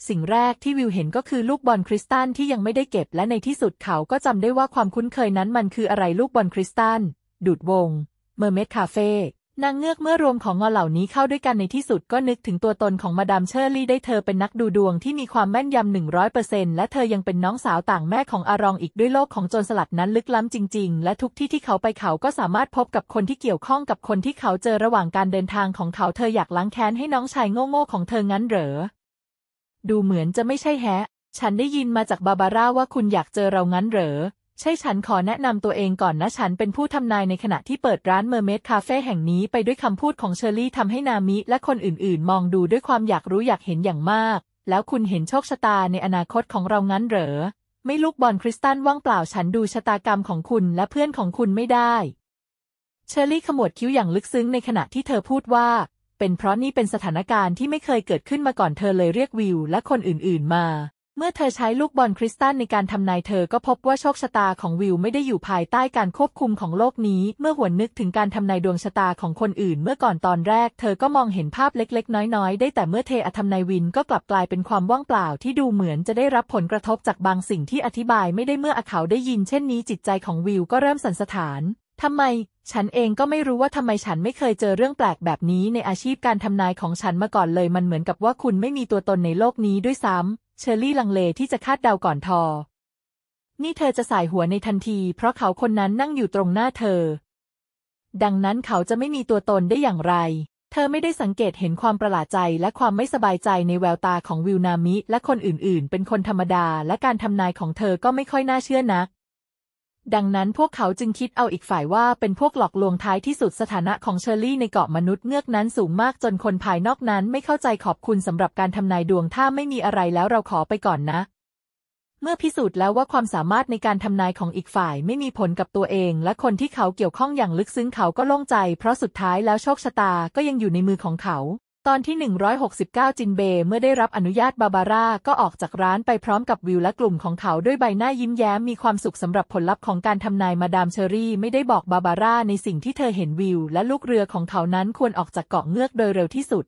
สิ่งแรกที่วิวเห็นก็คือลูกบอลคริสตัลที่ยังไม่ได้เก็บ และในที่สุดเขาก็จำได้ว่าความคุ้นเคยนั้นมันคืออะไรลูกบอลคริสตัลดูดวง เมอร์เมดคาเฟ่นางเงือกเมื่อรวมของงอเหล่านี้เข้าด้วยกันในที่สุดก็นึกถึงตัวตนของมาดามเชอร์ลี่ได้เธอเป็นนักดูดวงที่มีความแม่นยำหนึ่งร้อยเปอร์เซ็นต์และเธอยังเป็นน้องสาวต่างแม่ของอารองอีกด้วยโลกของโจรสลัดนั้นลึกล้ำจริงๆ และทุกที่ที่เขาไปเขาก็สามารถพบกับคนที่เกี่ยวข้องกับคนที่เขาเจอระหว่างการเดินทางของเขาเธออยากล้างแค้นให้น้องชายโง่ๆของเธองั้นเหรอดูเหมือนจะไม่ใช่แฮะ ฉันได้ยินมาจากบาบาร่าว่าคุณอยากเจอเรางั้นเหรอใช่ฉันขอแนะนำตัวเองก่อนนะฉันเป็นผู้ทำนายในขณะที่เปิดร้านเมอร์เมดคาเฟ่แห่งนี้ไปด้วยคำพูดของเชอรี่ทำให้นามิและคนอื่นๆ มองดูด้วยความอยากรู้อยากเห็นอย่างมาก แล้วคุณเห็นโชคชะตาในอนาคตของเรางั้นเหรอ ไม่ลูกบอลคริสตันว่างเปล่าฉันดูชะตากรรมของคุณและเพื่อนของคุณไม่ได้ เชอรี่ขมวดคิ้วอย่างลึกซึ้งในขณะที่เธอพูดว่า เป็นเพราะนี่เป็นสถานการณ์ที่ไม่เคยเกิดขึ้นมาก่อนเธอเลยเรียกวิว และคนอื่น ๆ มาเมื่อเธอใช้ลูกบอลคริสตัลในการทำนายเธอก็พบว่าโชคชะตาของวิวไม่ได้อยู่ภายใต้การควบคุมของโลกนี้ เมื่อหวนนึกถึงการทำนายดวงชะตาของคนอื่น เมื่อก่อนตอนแรก เธอก็มองเห็นภาพเล็กๆ น้อยๆได้แต่เมื่อเทอทำนายวินก็กลับกลายเป็นความว่างเปล่าที่ดูเหมือนจะได้รับผลกระทบจากบางสิ่งที่อธิบายไม่ได้เมื่ออเขาได้ยินเช่นนี้ จิตใจของวิวก็เริ่มสันสถานทำไม ฉันเองก็ไม่รู้ว่าทำไมฉันไม่เคยเจอเรื่องแปลกแบบนี้ในอาชีพการทำนายของฉันมาก่อนเลย มันเหมือนกับว่าคุณไม่มีตัวตนในโลกนี้ด้วยซ้ำเชอรี่ลังเลที่จะคาดเดาก่อนทอ นี่เธอจะสายหัวในทันที เพราะเขาคนนั้นนั่งอยู่ตรงหน้าเธอ ดังนั้นเขาจะไม่มีตัวตนได้อย่างไร เธอไม่ได้สังเกตเห็นความประหลาดใจและความไม่สบายใจในแววตาของวิลนามิและคนอื่นๆ เป็นคนธรรมดาและการทำนายของเธอก็ไม่ค่อยน่าเชื่อนักดังนั้นพวกเขาจึงคิดเอาอีกฝ่ายว่า เป็นพวกหลอกลวงท้ายที่สุดสถานะของเชอร์รี่ ในเกาะมนุษย์เงือกนั้นสูงมากจนคนภายนอกนั้น ไม่เข้าใจขอบคุณสำหรับการทำนายดวงถ้าไม่มีอะไรแล้วเราขอไปก่อนนะ เมื่อพิสูจน์แล้วว่าความสามารถในการทำนายของอีกฝ่ายไม่มีผลกับตัวเอง และคนที่เขาเกี่ยวข้องอย่างลึกซึ้งเขาก็โล่งใจเพราะสุดท้ายแล้วโชคชะตาก็ยังอยู่ในมือของเขาตอนที่ 169 จินเบเมื่อได้รับอนุญาตบาบาร่า ก็ออกจากร้านไปพร้อมกับวิวและกลุ่มของเขาด้วยใบหน้ายิ้มแย้ม มีความสุขสำหรับผลลัพธ์ของการทำนายมาดามเชอรี่ ไม่ได้บอกบาบาร่าในสิ่งที่เธอเห็นวิว และลูกเรือของเขานั้นควรออกจากเกาะเงือกโดยเร็วที่สุด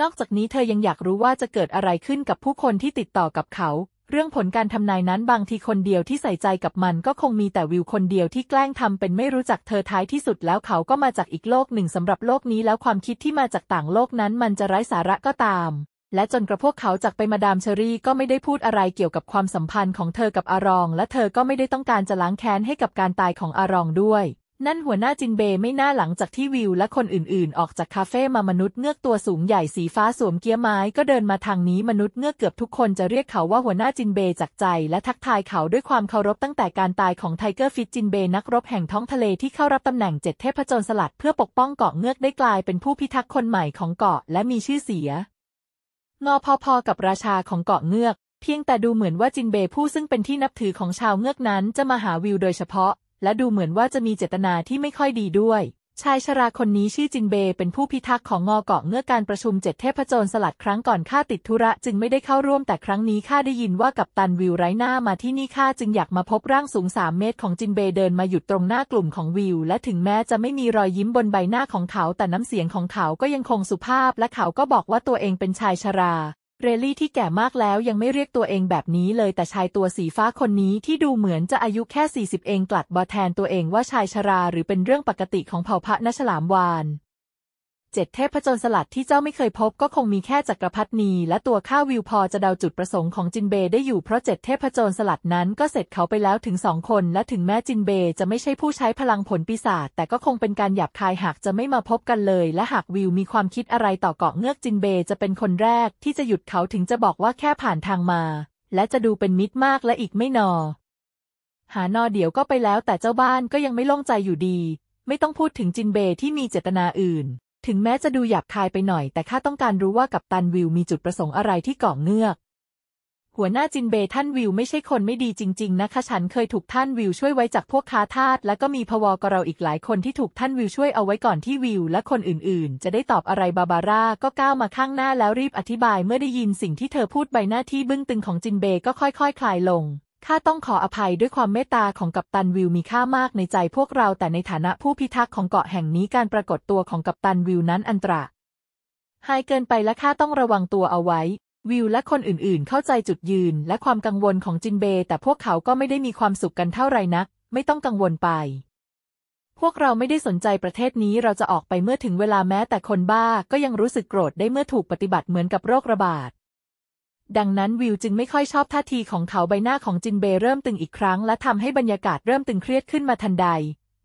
นอกจากนี้เธอยังอยากรู้ว่าจะเกิดอะไรขึ้นกับผู้คนที่ติดต่อกับเขาเรื่องผลการทำนายนั้นบางทีคนเดียวที่ใส่ใจกับมัน ก็คงมีแต่วิวคนเดียวที่แกล้งทำเป็นไม่รู้จักเธอท้ายที่สุดแล้วเขาก็มาจากอีกโลกหนึ่งสำหรับโลกนี้แล้วความคิดที่มาจากต่างโลกนั้นมันจะไร้สาระก็ตาม และจนกระพวกเขาจากไปมาดามเชอรี่ก็ไม่ได้พูดอะไรเกี่ยวกับความสัมพันธ์ของเธอกับอารอง และเธอก็ไม่ได้ต้องการจะล้างแค้นให้กับการตายของอารองด้วยนั่นหัวหน้าจินเบไม่น่าหลังจากที่วิวและคนอื่น ๆ ออกจากคาเฟ่มามนุษย์เงือกตัวสูงใหญ่สีฟ้าสวมเกียร์ไม้ก็เดินมาทางนี้มนุษย์เงือกเกือบทุกคนจะเรียกเขาว่าหัวหน้าจินเบจากใจและทักทายเขาด้วยความเคารพตั้งแต่การตายของไทเกอร์ฟิตจินเบนักรบแห่งท้องทะเลที่เข้ารับตำแหน่งเจ็ดเทพจนสลัดเพื่อปกป้องเกาะเงือกได้กลาย เป็นผู้พิทักษ์คนใหม่ของเกาะและมีชื่อเสียงอพอๆกับราชาของเกาะเงือกเพียงแต่ดูเหมือนว่าจินเบผู้ซึ่งเป็นที่นับถือของชาวเงือกนั้น จะมาหาวิวโดยเฉพาะและดูเหมือนว่าจะมีเจตนาที่ไม่ค่อยดีด้วย ชายชราคนนี้ชื่อจินเบ เป็นผู้พิทักษ์ของงอเกาะเมื่อการประชุมเจ็ดเทพโจรสลัดครั้งก่อนข้าติดธุระจึงไม่ได้เข้าร่วมแต่ครั้งนี้ข้าได้ยินว่ากับตันวิวไร้หน้ามาที่นี่ข้าจึงอยากมาพบร่างสูงสามเมตรของจินเบเดินมาหยุดตรงหน้ากลุ่มของวิว และถึงแม้จะไม่มีรอยยิ้มบนใบหน้าของเขา แต่น้ำเสียงของเขาก็ยังคงสุภาพ และเขาก็บอกว่าตัวเองเป็นชายชราเรลลี่ที่แก่มากแล้วยังไม่เรียกตัวเองแบบนี้เลยแต่ชายตัวสีฟ้าคนนี้ที่ดูเหมือนจะอายุแค่ 40 เองกลัดบอแทนตัวเองว่าชายชราหรือเป็นเรื่องปกติของเผ่าพระนชลามวานเจ็ดเทพจนสลัดที่เจ้าไม่เคยพบก็คงมีแค่จักรพรรดินีและตัวข้าวิวพอจะเดาจุดประสงค์ของจินเบได้อยู่ เพราะเจ็ดเทพจนสลัดนั้นก็เสร็จเขาไปแล้วถึงสองคน และถึงแม้จินเบจะไม่ใช่ผู้ใช้พลังผลปีศาจแต่ก็คงเป็นการหยาบคายหากจะไม่มาพบกันเลย และหากวิวมีความคิดอะไรต่อเกาะเงือกจินเบจะเป็นคนแรก ที่จะหยุดเขาถึงจะบอกว่าแค่ผ่านทางมา และจะดูเป็นมิตรมากและอีกไม่นอ หานอเดี๋ยวก็ไปแล้ว แต่เจ้าบ้านก็ยังไม่โล่งใจอยู่ดี ไม่ต้องพูดถึงจินเบที่มีเจตนาอื่นถึงแม้จะดูหยาบคายไปหน่อย แต่ข้าต้องการรู้ว่ากัปตันวิวมีจุดประสงค์อะไรที่ก่อเงือกหัวหน้าจินเบท่านวิวไม่ใช่คนไม่ดีจริง ๆนะคะ ฉันเคยถูกท่านวิวช่วยไว้จากพวกค้าทาสและก็มีพวกเราอีกหลายคนที่ถูกท่านวิวช่วยเอาไว้ก่อนที่วิวและคนอื่น ๆ จะได้ตอบอะไร บาบาร่าก็ก้าวมาข้างหน้า แล้วรีบอธิบายเมื่อได้ยินสิ่งที่เธอพูดใบหน้าที่บึ้งตึงของจินเบก็ค่อยๆคคลายลงข้าต้องขออภัยด้วยความเมตตาของกัปตันวิวมีค่ามากในใจพวกเรา แต่ในฐานะผู้พิทักษ์ของเกาะแห่งนี้การปรากฏตัวของกัปตันวิวนั้นอันตรายเกินไปและข้าต้องระวังตัวเอาไว้ วิวและคนอื่น ๆ เข้าใจจุดยืน และความกังวลของจินเบ แต่พวกเขาก็ไม่ได้มีความสุขกันเท่าไรนักไม่ต้องกังวลไป พวกเราไม่ได้สนใจประเทศนี้เราจะออกไปเมื่อถึงเวลาแม้แต่คนบ้า ก็ยังรู้สึกโกรธได้เมื่อถูกปฏิบัติเหมือนกับโรคระบาดดังนั้นวิวจึงไม่ค่อยชอบท่าทีของเขาใบหน้าของจินเบเริ่มตึงอีกครั้งและทำให้บรรยากาศเริ่มตึงเครียดขึ้นมาทันใด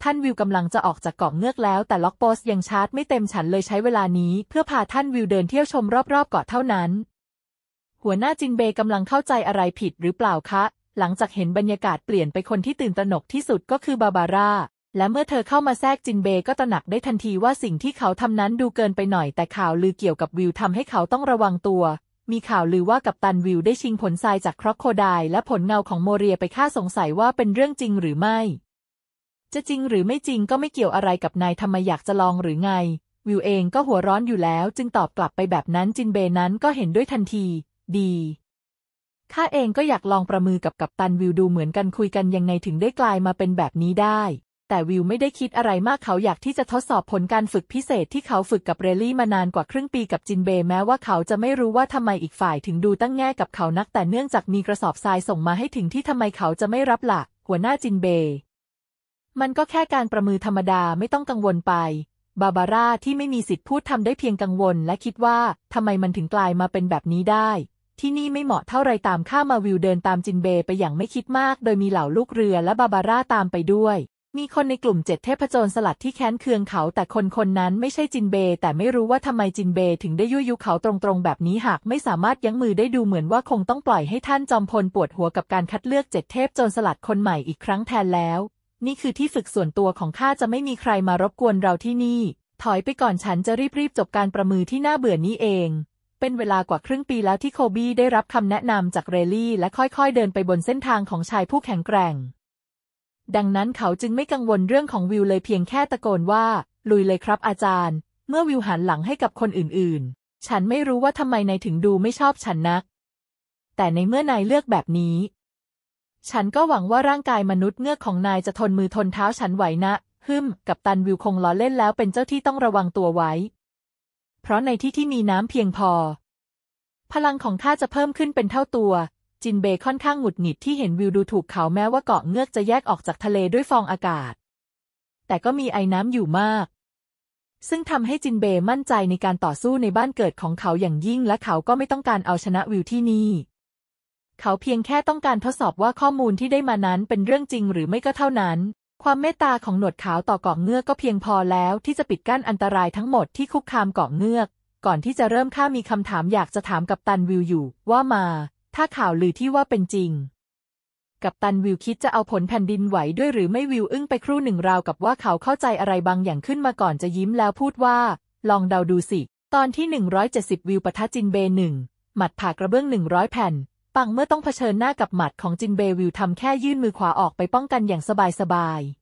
ท่านวิวกำลังจะออกจากเกาะเงือกแล้ว แต่ล็อกโปสยังชาร์จไม่เต็มฉันเลยใช้เวลานี้ เพื่อพาท่านวิวเดินเที่ยวชมรอบๆเกาะเท่านั้น หัวหน้าจินเบกำลังเข้าใจอะไรผิดหรือเปล่าคะ หลังจากเห็นบรรยากาศเปลี่ยนไปคนที่ตื่นตระหนกที่สุดก็คือบาบาร่าและเมื่อเธอเข้ามาแทรกจินเบก็ตระหนักได้ทันทีว่าสิ่งที่เขาทำนั้นดูเกินไปหน่อยแต่ข่าวลือเกี่ยวกับวิวทำให้เขาต้องระวังตัวมีข่าวลือว่ากัปตันวิวได้ชิงผลทรายจากครอคโคไดและผลเงาของโมเรียไปฆ่าสงสัยว่าเป็นเรื่องจริงหรือไม่ จะจริงหรือไม่จริงก็ไม่เกี่ยวอะไรกับนายทำไมอยากจะลองหรือไง วิวเองก็หัวร้อนอยู่แล้ว จึงตอบกลับไปแบบนั้นจินเบนั้นก็เห็นด้วยทันทีดีข้าเองก็อยากลองประมือกับกัปตันวิวดูเหมือนกันคุยกันยังไงถึงได้กลายมาเป็นแบบนี้ได้แต่วิวไม่ได้คิดอะไรมากเขาอยากที่จะทดสอบผลการฝึกพิเศษที่เขาฝึกกับเรลลี่มานานกว่าครึ่งปีกับจินเบแม้ว่าเขาจะไม่รู้ว่าทำไมอีกฝ่ายถึงดูตั้งแง่กับเขานัก แต่เนื่องจากมีกระสอบทรายส่งมาให้ถึงที่ทำไมเขาจะไม่รับหลักหัวหน้าจินเบ มันก็แค่การประมือธรรมดาไม่ต้องกังวลไป บาบาร่าที่ไม่มีสิทธิ์พูดทำได้เพียงกังวล และคิดว่าทำไมมันถึงกลายมาเป็นแบบนี้ได้ ที่นี่ไม่เหมาะเท่าไรตามข้ามาวิวเดินตามจินเบไปอย่างไม่คิดมาก โดยมีเหล่าลูกเรือและบาบาร่าตามไปด้วยมีคนในกลุ่มเจ็ดเทพโจรสลัดที่แค้นเคืองเขาแต่คนคนนั้นไม่ใช่จินเบแต่ไม่รู้ว่าทำไมจินเบถึงได้ยุยุเขาตรงๆแบบนี้หากไม่สามารถยั้งมือได้ดูเหมือนว่าคงต้องปล่อยให้ท่านจอมพลปวดหัวกับการคัดเลือกเจ็ดเทพโจรสลัดคนใหม่อีกครั้งแทนแล้ว นี่คือที่ฝึกส่วนตัวของข้าจะไม่มีใครมารบกวนเราที่นี่ ถอยไปก่อนฉันจะรีบๆจบการประมือที่น่าเบื่อนี้เอง เป็นเวลากว่าครึ่งปีแล้วที่โคบี้ได้รับคำแนะนำจากเรลลี่และค่อย ๆเดินไปบนเส้นทางของชายผู้แข็งแกร่งดังนั้นเขาจึงไม่กังวลเรื่องของวิวเลยเพียงแค่ตะโกนว่า ลุยเลยครับอาจารย์ เมื่อวิวหันหลังให้กับคนอื่นๆ ฉันไม่รู้ว่าทำไมนายถึงดูไม่ชอบฉันนัก แต่ในเมื่อนายเลือกแบบนี้ ฉันก็หวังว่าร่างกายมนุษย์เงือกของนายจะทนมือทนเท้าฉันไหวนะฮึมกับตันวิวคงล้อเล่นแล้วเป็นเจ้าที่ต้องระวังตัวไว้ เพราะในที่ที่มีน้ำเพียงพอ พลังของข้าจะเพิ่มขึ้นเป็นเท่าตัวจินเบย์ค่อนข้างหงุดหงิดที่เห็นวิวดูถูกเขาแม้ว่าเกาะเงือกจะแยกออกจากทะเลด้วยฟองอากาศ แต่ก็มีไอ้น้ำอยู่มาก ซึ่งทำให้จินเบย์มั่นใจในการต่อสู้ในบ้านเกิดของเขาอย่างยิ่งและเขาก็ไม่ต้องการเอาชนะวิวที่นี่ เขาเพียงแค่ต้องการทดสอบว่าข้อมูลที่ได้มานั้นเป็นเรื่องจริงหรือไม่ก็เท่านั้น ความเมตตาของหนวดขาวต่อเกาะเงือกก็เพียงพอแล้ว ที่จะปิดกั้นอันตรายทั้งหมดที่คุกคามเกาะเงือก ก่อนที่จะเริ่มข้ามีคำถามอยากจะถามกับตันวิวอยู่ว่ามาถ้าข่าวลือที่ว่าเป็นจริง กับตันวิวคิดจะเอาผลแผ่นดินไหวด้วยหรือไม่วิวอึ้งไปครู่หนึ่งราวกับว่าเขาเข้าใจอะไรบางอย่างขึ้นมาก่อนจะยิ้มแล้วพูดว่า ลองเดาดูสิตอนที่170วิวปะทะจินเบหนึ่งหมัดผ่ากระเบื้อง100แผ่นปังเมื่อต้องเผชิญหน้ากับหมัดของจินเบวิวทำแค่ยื่นมือขวาออกไปป้องกันอย่างสบายๆ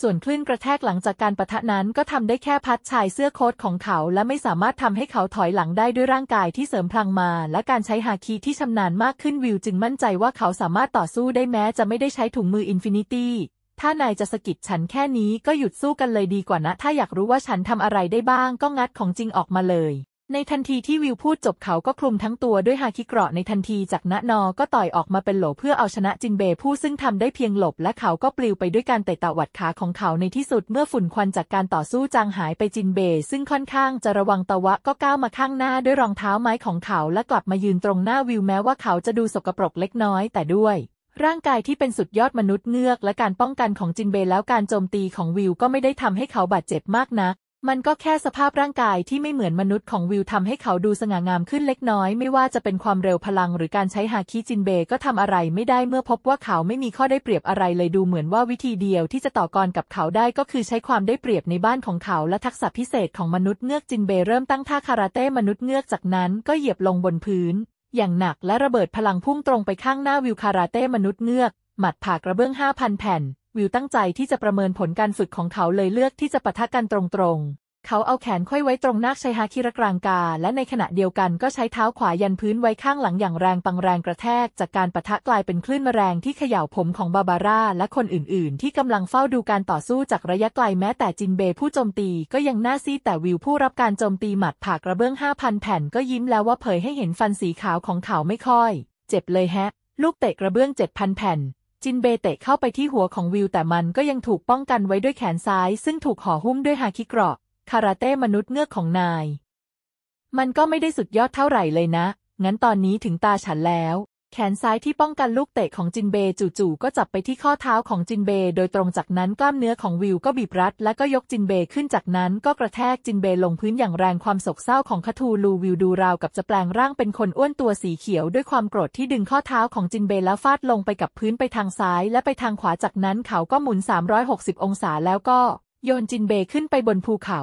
ส่วนคลื่นกระแทกหลังจากการประทะนั้นก็ทำได้แค่พัดชายเสื้อโค้ทของเขาและไม่สามารถทำให้เขาถอยหลังได้ด้วยร่างกายที่เสริมพลังมา และการใช้หาคีที่ชำนาญมากขึ้นวิวจึงมั่นใจว่าเขาสามารถต่อสู้ได้แม้จะไม่ได้ใช้ถุงมืออินฟินิตี้ถ้านายจะสกิดฉันแค่นี้ก็หยุดสู้กันเลยดีกว่านะ ถ้าอยากรู้ว่าฉันทำอะไรได้บ้าง ก็งัดของจริงออกมาเลยในทันทีที่วิวพูดจบเขาก็คลุมทั้งตัวด้วยฮาคิเกราะในทันทีจากณนอ ก็ต่อยออกมาเป็นโหลเพื่อเอาชนะจินเบผู้ซึ่งทำได้เพียงหลบและเขาก็ปลิวไปด้วยการเตะตะวัดขาของเขาในที่สุดเมื่อฝุ่นควันจากการต่อสู้จางหายไปจินเบซึ่งค่อนข้างจะระวังตะวะก็ก้าวมาข้างหน้าด้วยรองเท้าไม้ของเขาและกลับมายืนตรงหน้าวิวแม้ว่าเขาจะดูสกปรกเล็กน้อยแต่ด้วยร่างกายที่เป็นสุดยอดมนุษย์เงือกและการป้องกันของจินเบแล้วการโจมตีของวิวก็ไม่ได้ทำให้เขาบาดเจ็บมากนะักมันก็แค่สภาพร่างกายที่ไม่เหมือนมนุษย์ของวิวทำให้เขาดูสง่างามขึ้นเล็กน้อย ไม่ว่าจะเป็นความเร็วพลังหรือการใช้หาคีจินเบก็ทำอะไรไม่ได้เมื่อพบว่าเขาไม่มีข้อได้เปรียบอะไรเลยดูเหมือนว่าวิธีเดียวที่จะต่อกรกับเขาได้ก็คือใช้ความได้เปรียบในบ้านของเขาและทักษะพิเศษของมนุษย์เงือกจินเบเริ่มตั้งท่าคาราเต้มนุษย์เงือกจากนั้นก็เหยียบลงบนพื้น อย่างหนักและระเบิดพลังพุ่งตรงไปข้างหน้าวิวคาราเต้มนุษย์เงือกหมัดผ่ากระเบื้องห้าพันแผ่นวิวตั้งใจที่จะประเมินผลการฝึกของเขาเลยเลือกที่จะปะทะกันตรงๆ เขาเอาแขนค่อยไว้ตรงนักชัยฮาคิระกลางกา และในขณะเดียวกันก็ใช้เท้าขวายันพื้นไว้ข้างหลังอย่างแรงปังแรงกระแทกจากการปะทะกลายเป็นคลื่นแมลงที่เขย่าผมของบาบาร่าและคนอื่นๆที่กำลังเฝ้าดูการต่อสู้จากระยะไกลแม้แต่จินเบผู้โจมตีก็ยังหน้าซีแต่วิวผู้รับการโจมตีหมัดผากระเบื้องห้าพันแผ่นก็ยิ้มแล้วว่าเผยให้เห็นฟันสีขาวของเขาไม่ค่อย เจ็บเลยแฮะลูกเตะกระเบื้องเจ็ดพันแผ่นจินเบเตะเข้าไปที่หัวของวิวแต่มันก็ยังถูกป้องกันไว้ด้วยแขนซ้าย ซึ่งถูกห่อหุ้มด้วยฮาคิเกราะคาราเต้มนุษย์เงือกของนาย มันก็ไม่ได้สุดยอดเท่าไหร่เลยนะ งั้นตอนนี้ถึงตาฉันแล้วแขนซ้ายที่ป้องกันลูกเตะของจินเบจู่ๆก็จับไปที่ข้อเท้าของจินเบโดยตรงจากนั้นกล้ามเนื้อของวิวก็บีบรัดและก็ยกจินเบขึ้นจากนั้นก็กระแทกจินเบลงพื้นอย่างแรงความโศกเศร้าของคาทูลูวิวดูราวกับจะแปลงร่างเป็นคนอ้วนตัวสีเขียวด้วยความโกรธที่ดึงข้อเท้าของจินเบแล้วฟาดลงไปกับพื้นไปทางซ้ายและไปทางขวาจากนั้นเขาก็หมุน360 องศาแล้วก็โยนจินเบขึ้นไปบนภูเขา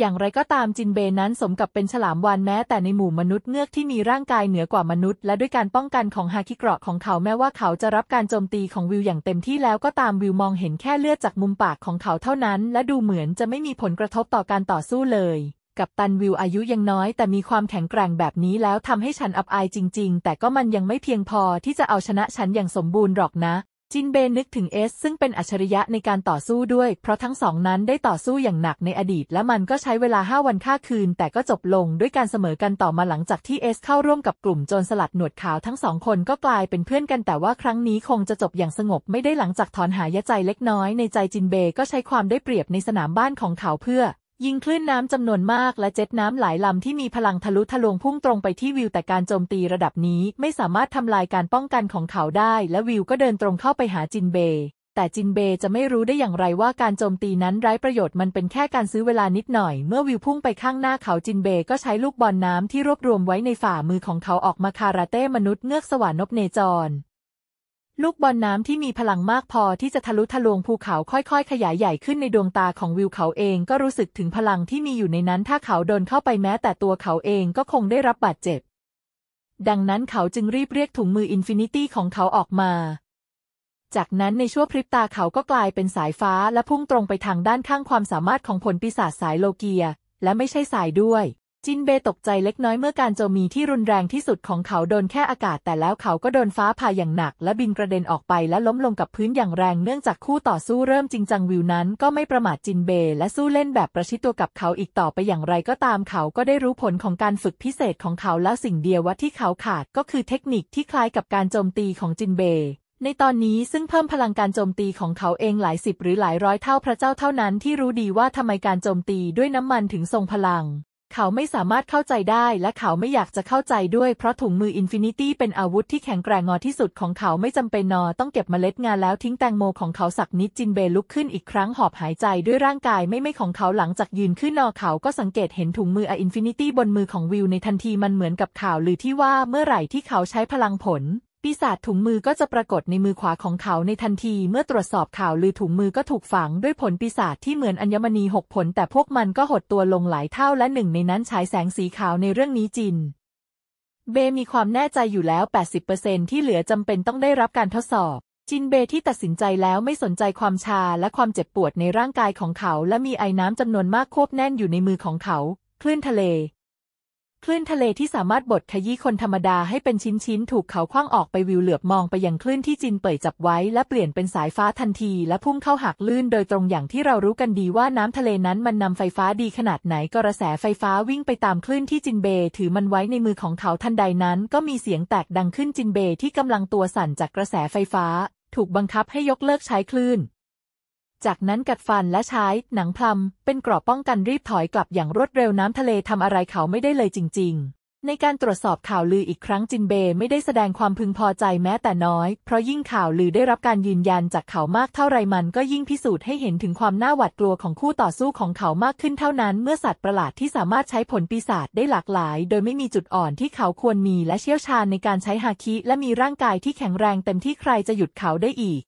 อย่างไรก็ตามจินเบนั้นสมกับเป็นฉลามวานแม้แต่ในหมู่มนุษย์เงือกที่มีร่างกายเหนือกว่ามนุษย์และด้วยการป้องกันของฮาคิเกราะของเขาแม้ว่าเขาจะรับการโจมตีของวิวอย่างเต็มที่แล้วก็ตามวิวมองเห็นแค่เลือดจากมุมปากของเขาเท่านั้น และดูเหมือนจะไม่มีผลกระทบต่อการต่อสู้เลยกับตันวิวอายุยังน้อย แต่มีความแข็งแกร่งแบบนี้แล้วทำให้ฉันอับอายจริง ๆ แต่ก็มันยังไม่เพียงพอที่จะเอาชนะฉันอย่างสมบูรณ์หรอกนะจินเบนึกถึงเอส ซึ่งเป็นอัจฉริยะในการต่อสู้ด้วย เพราะทั้งสองนั้นได้ต่อสู้อย่างหนักในอดีต และมันก็ใช้เวลาห้าวันค่าคืนแต่ก็จบลงด้วยการเสมอกันต่อมาหลังจากที่เอสเข้าร่วมกับกลุ่มโจรสลัดหนวดขาวทั้งสองคนก็กลายเป็นเพื่อนกัน แต่ว่าครั้งนี้คงจะจบอย่างสงบไม่ได้หลังจากถอนหายใจเล็กน้อยในใจจินเบก็ใช้ความได้เปรียบในสนามบ้านของเขาเพื่อยิงคลื่นน้ำจำนวนมากและเจ็ตน้ำหลายลำที่มีพลังทะลุทะลวงพุ่งตรงไปที่วิวแต่การโจมตีระดับนี้ไม่สามารถทำลายการป้องกันของเขาได้ และวิวก็เดินตรงเข้าไปหาจินเบ แต่จินเบจะไม่รู้ได้อย่างไรว่าการโจมตีนั้นไร้ประโยชน์มันเป็นแค่การซื้อเวลานิดหน่อย เมื่อวิวพุ่งไปข้างหน้าเขาจินเบก็ใช้ลูกบอลน้ำที่รวบรวมไว้ในฝ่ามือของเขาออกมาคาราเต้มนุษย์เงือกสวรรค์นบเนจรลูกบอลน้ำที่มีพลังมากพอที่จะทะลุทะลวงภูเขาค่อย ๆ ขยายใหญ่ขึ้นในดวงตาของวิวเขาเอง ก็รู้สึกถึงพลังที่มีอยู่ในนั้นถ้าเขาโดนเข้าไปแม้แต่ตัวเขาเองก็คงได้รับบาดเจ็บ ดังนั้นเขาจึงรีบเรียกถุงมืออินฟินิตี้ของเขาออกมา จากนั้นในชั่วพริบตาเขาก็กลายเป็นสายฟ้าและพุ่งตรงไปทางด้านข้างความสามารถของผลปีศาจสายโลเกีย และไม่ใช่สายด้วยจินเบตกใจเล็กน้อยเมื่อการโจมีที่รุนแรงที่สุดของเขาโดนแค่อากาศ แต่แล้วเขาก็โดนฟ้าผ่าอย่างหนัก และบินกระเด็นออกไป และล้มลงกับพื้นอย่างแรง เนื่องจากคู่ต่อสู้เริ่มจริงจังวิวนั้นก็ไม่ประมาทจินเบ และสู้เล่นแบบประชิดตัวกับเขาอีกต่อไปอย่างไรก็ตามเขาก็ได้รู้ผลของการฝึกพิเศษของเขาแล้วสิ่งเดียวว่าที่เขาขาดก็คือเทคนิคที่คล้ายกับการโจมตีของจินเบ ในตอนนี้ซึ่งเพิ่มพลังการโจมตีของเขาเองหลายสิบหรือหลายร้อยเท่าพระเจ้าเท่านั้นที่รู้ดีว่าทำไมการโจมตีด้วยน้ำมันถึงทรงพลังเขาไม่สามารถเข้าใจได้ และเขาไม่อยากจะเข้าใจด้วยเพราะถุงมืออินฟินิตี้เป็นอาวุธที่แข็งแกร่งงอที่สุดของเขาไม่จำเป็นนอต้องเก็บเมล็ดงาแล้วทิ้งแตงโมของเขาสักนิดจินเบลุกขึ้นอีกครั้งหอบหายใจด้วยร่างกาย ไม่ไม่ของเขาหลังจากยืนขึ้นนอเขาก็สังเกตเห็นถุงมืออินฟินิตี้บนมือของวิวในทันทีมันเหมือนกับข่าวรือที่ว่าเมื่อไหร่ที่เขาใช้พลังผลปีศาจถุงมือก็จะปรากฏในมือขวาของเขาในทันทีเมื่อตรวจสอบข่าวลือถุงมือก็ถูกฝังด้วยผลปีศาจที่เหมือนอัญมณีหกผลแต่พวกมันก็หดตัวลงหลายเท่าและหนึ่งในนั้นฉายแสงสีขาวในเรื่องนี้จิน เบมีความแน่ใจอยู่แล้ว 80%ที่เหลือจำเป็นต้องได้รับการทดสอบ จินเบที่ตัดสินใจแล้วไม่สนใจความชาและความเจ็บปวดในร่างกายของเขา และมีไอ้น้ำจำนวนมากควบแน่นอยู่ในมือของเขา คลื่นทะเลคลื่นทะเลที่สามารถบดขยี้คนธรรมดาให้เป็นชิ้นๆ ถูกเขาคว้างออกไปวิวเหลือบมองไปยังคลื่นที่จินเปิดจับไว้และเปลี่ยนเป็นสายฟ้าทันทีและพุ่งเข้าหักลื่นโดยตรงอย่างที่เรารู้กันดีว่าน้ำทะเลนั้นมันนำไฟฟ้าดีขนาดไหนกระแสไฟฟ้าวิ่งไปตามคลื่นที่จินเบถือมันไว้ในมือของเขาทันใดนั้น ก็มีเสียงแตกดังขึ้นจินเบที่กำลังตัวสั่นจากกระแสไฟฟ้า ถูกบังคับให้ยกเลิกใช้คลื่นจากนั้นกัดฟันและใช้หนังพลัมเป็นกรอบป้องกันรีบถอยกลับอย่างรวดเร็วน้ำทะเลทำอะไรเขาไม่ได้เลยจริง ๆ ในการตรวจสอบข่าวลืออีกครั้งจินเบไม่ได้แสดงความพึงพอใจแม้แต่น้อย เพราะยิ่งข่าวลือได้รับการยืนยันจากเขามากเท่าไรมัน ก็ยิ่งพิสูจน์ให้เห็นถึงความน่าหวาดกลัวของคู่ต่อสู้ของเขามากขึ้นเท่านั้น เมื่อสัตว์ประหลาดที่สามารถใช้ผลปีศาจได้หลากหลาย โดยไม่มีจุดอ่อนที่เขาควรมีและเชี่ยวชาญในการใช้ฮาคิและมีร่างกายที่แข็งแรงเต็มที่ใครจะหยุดเขาได้อีก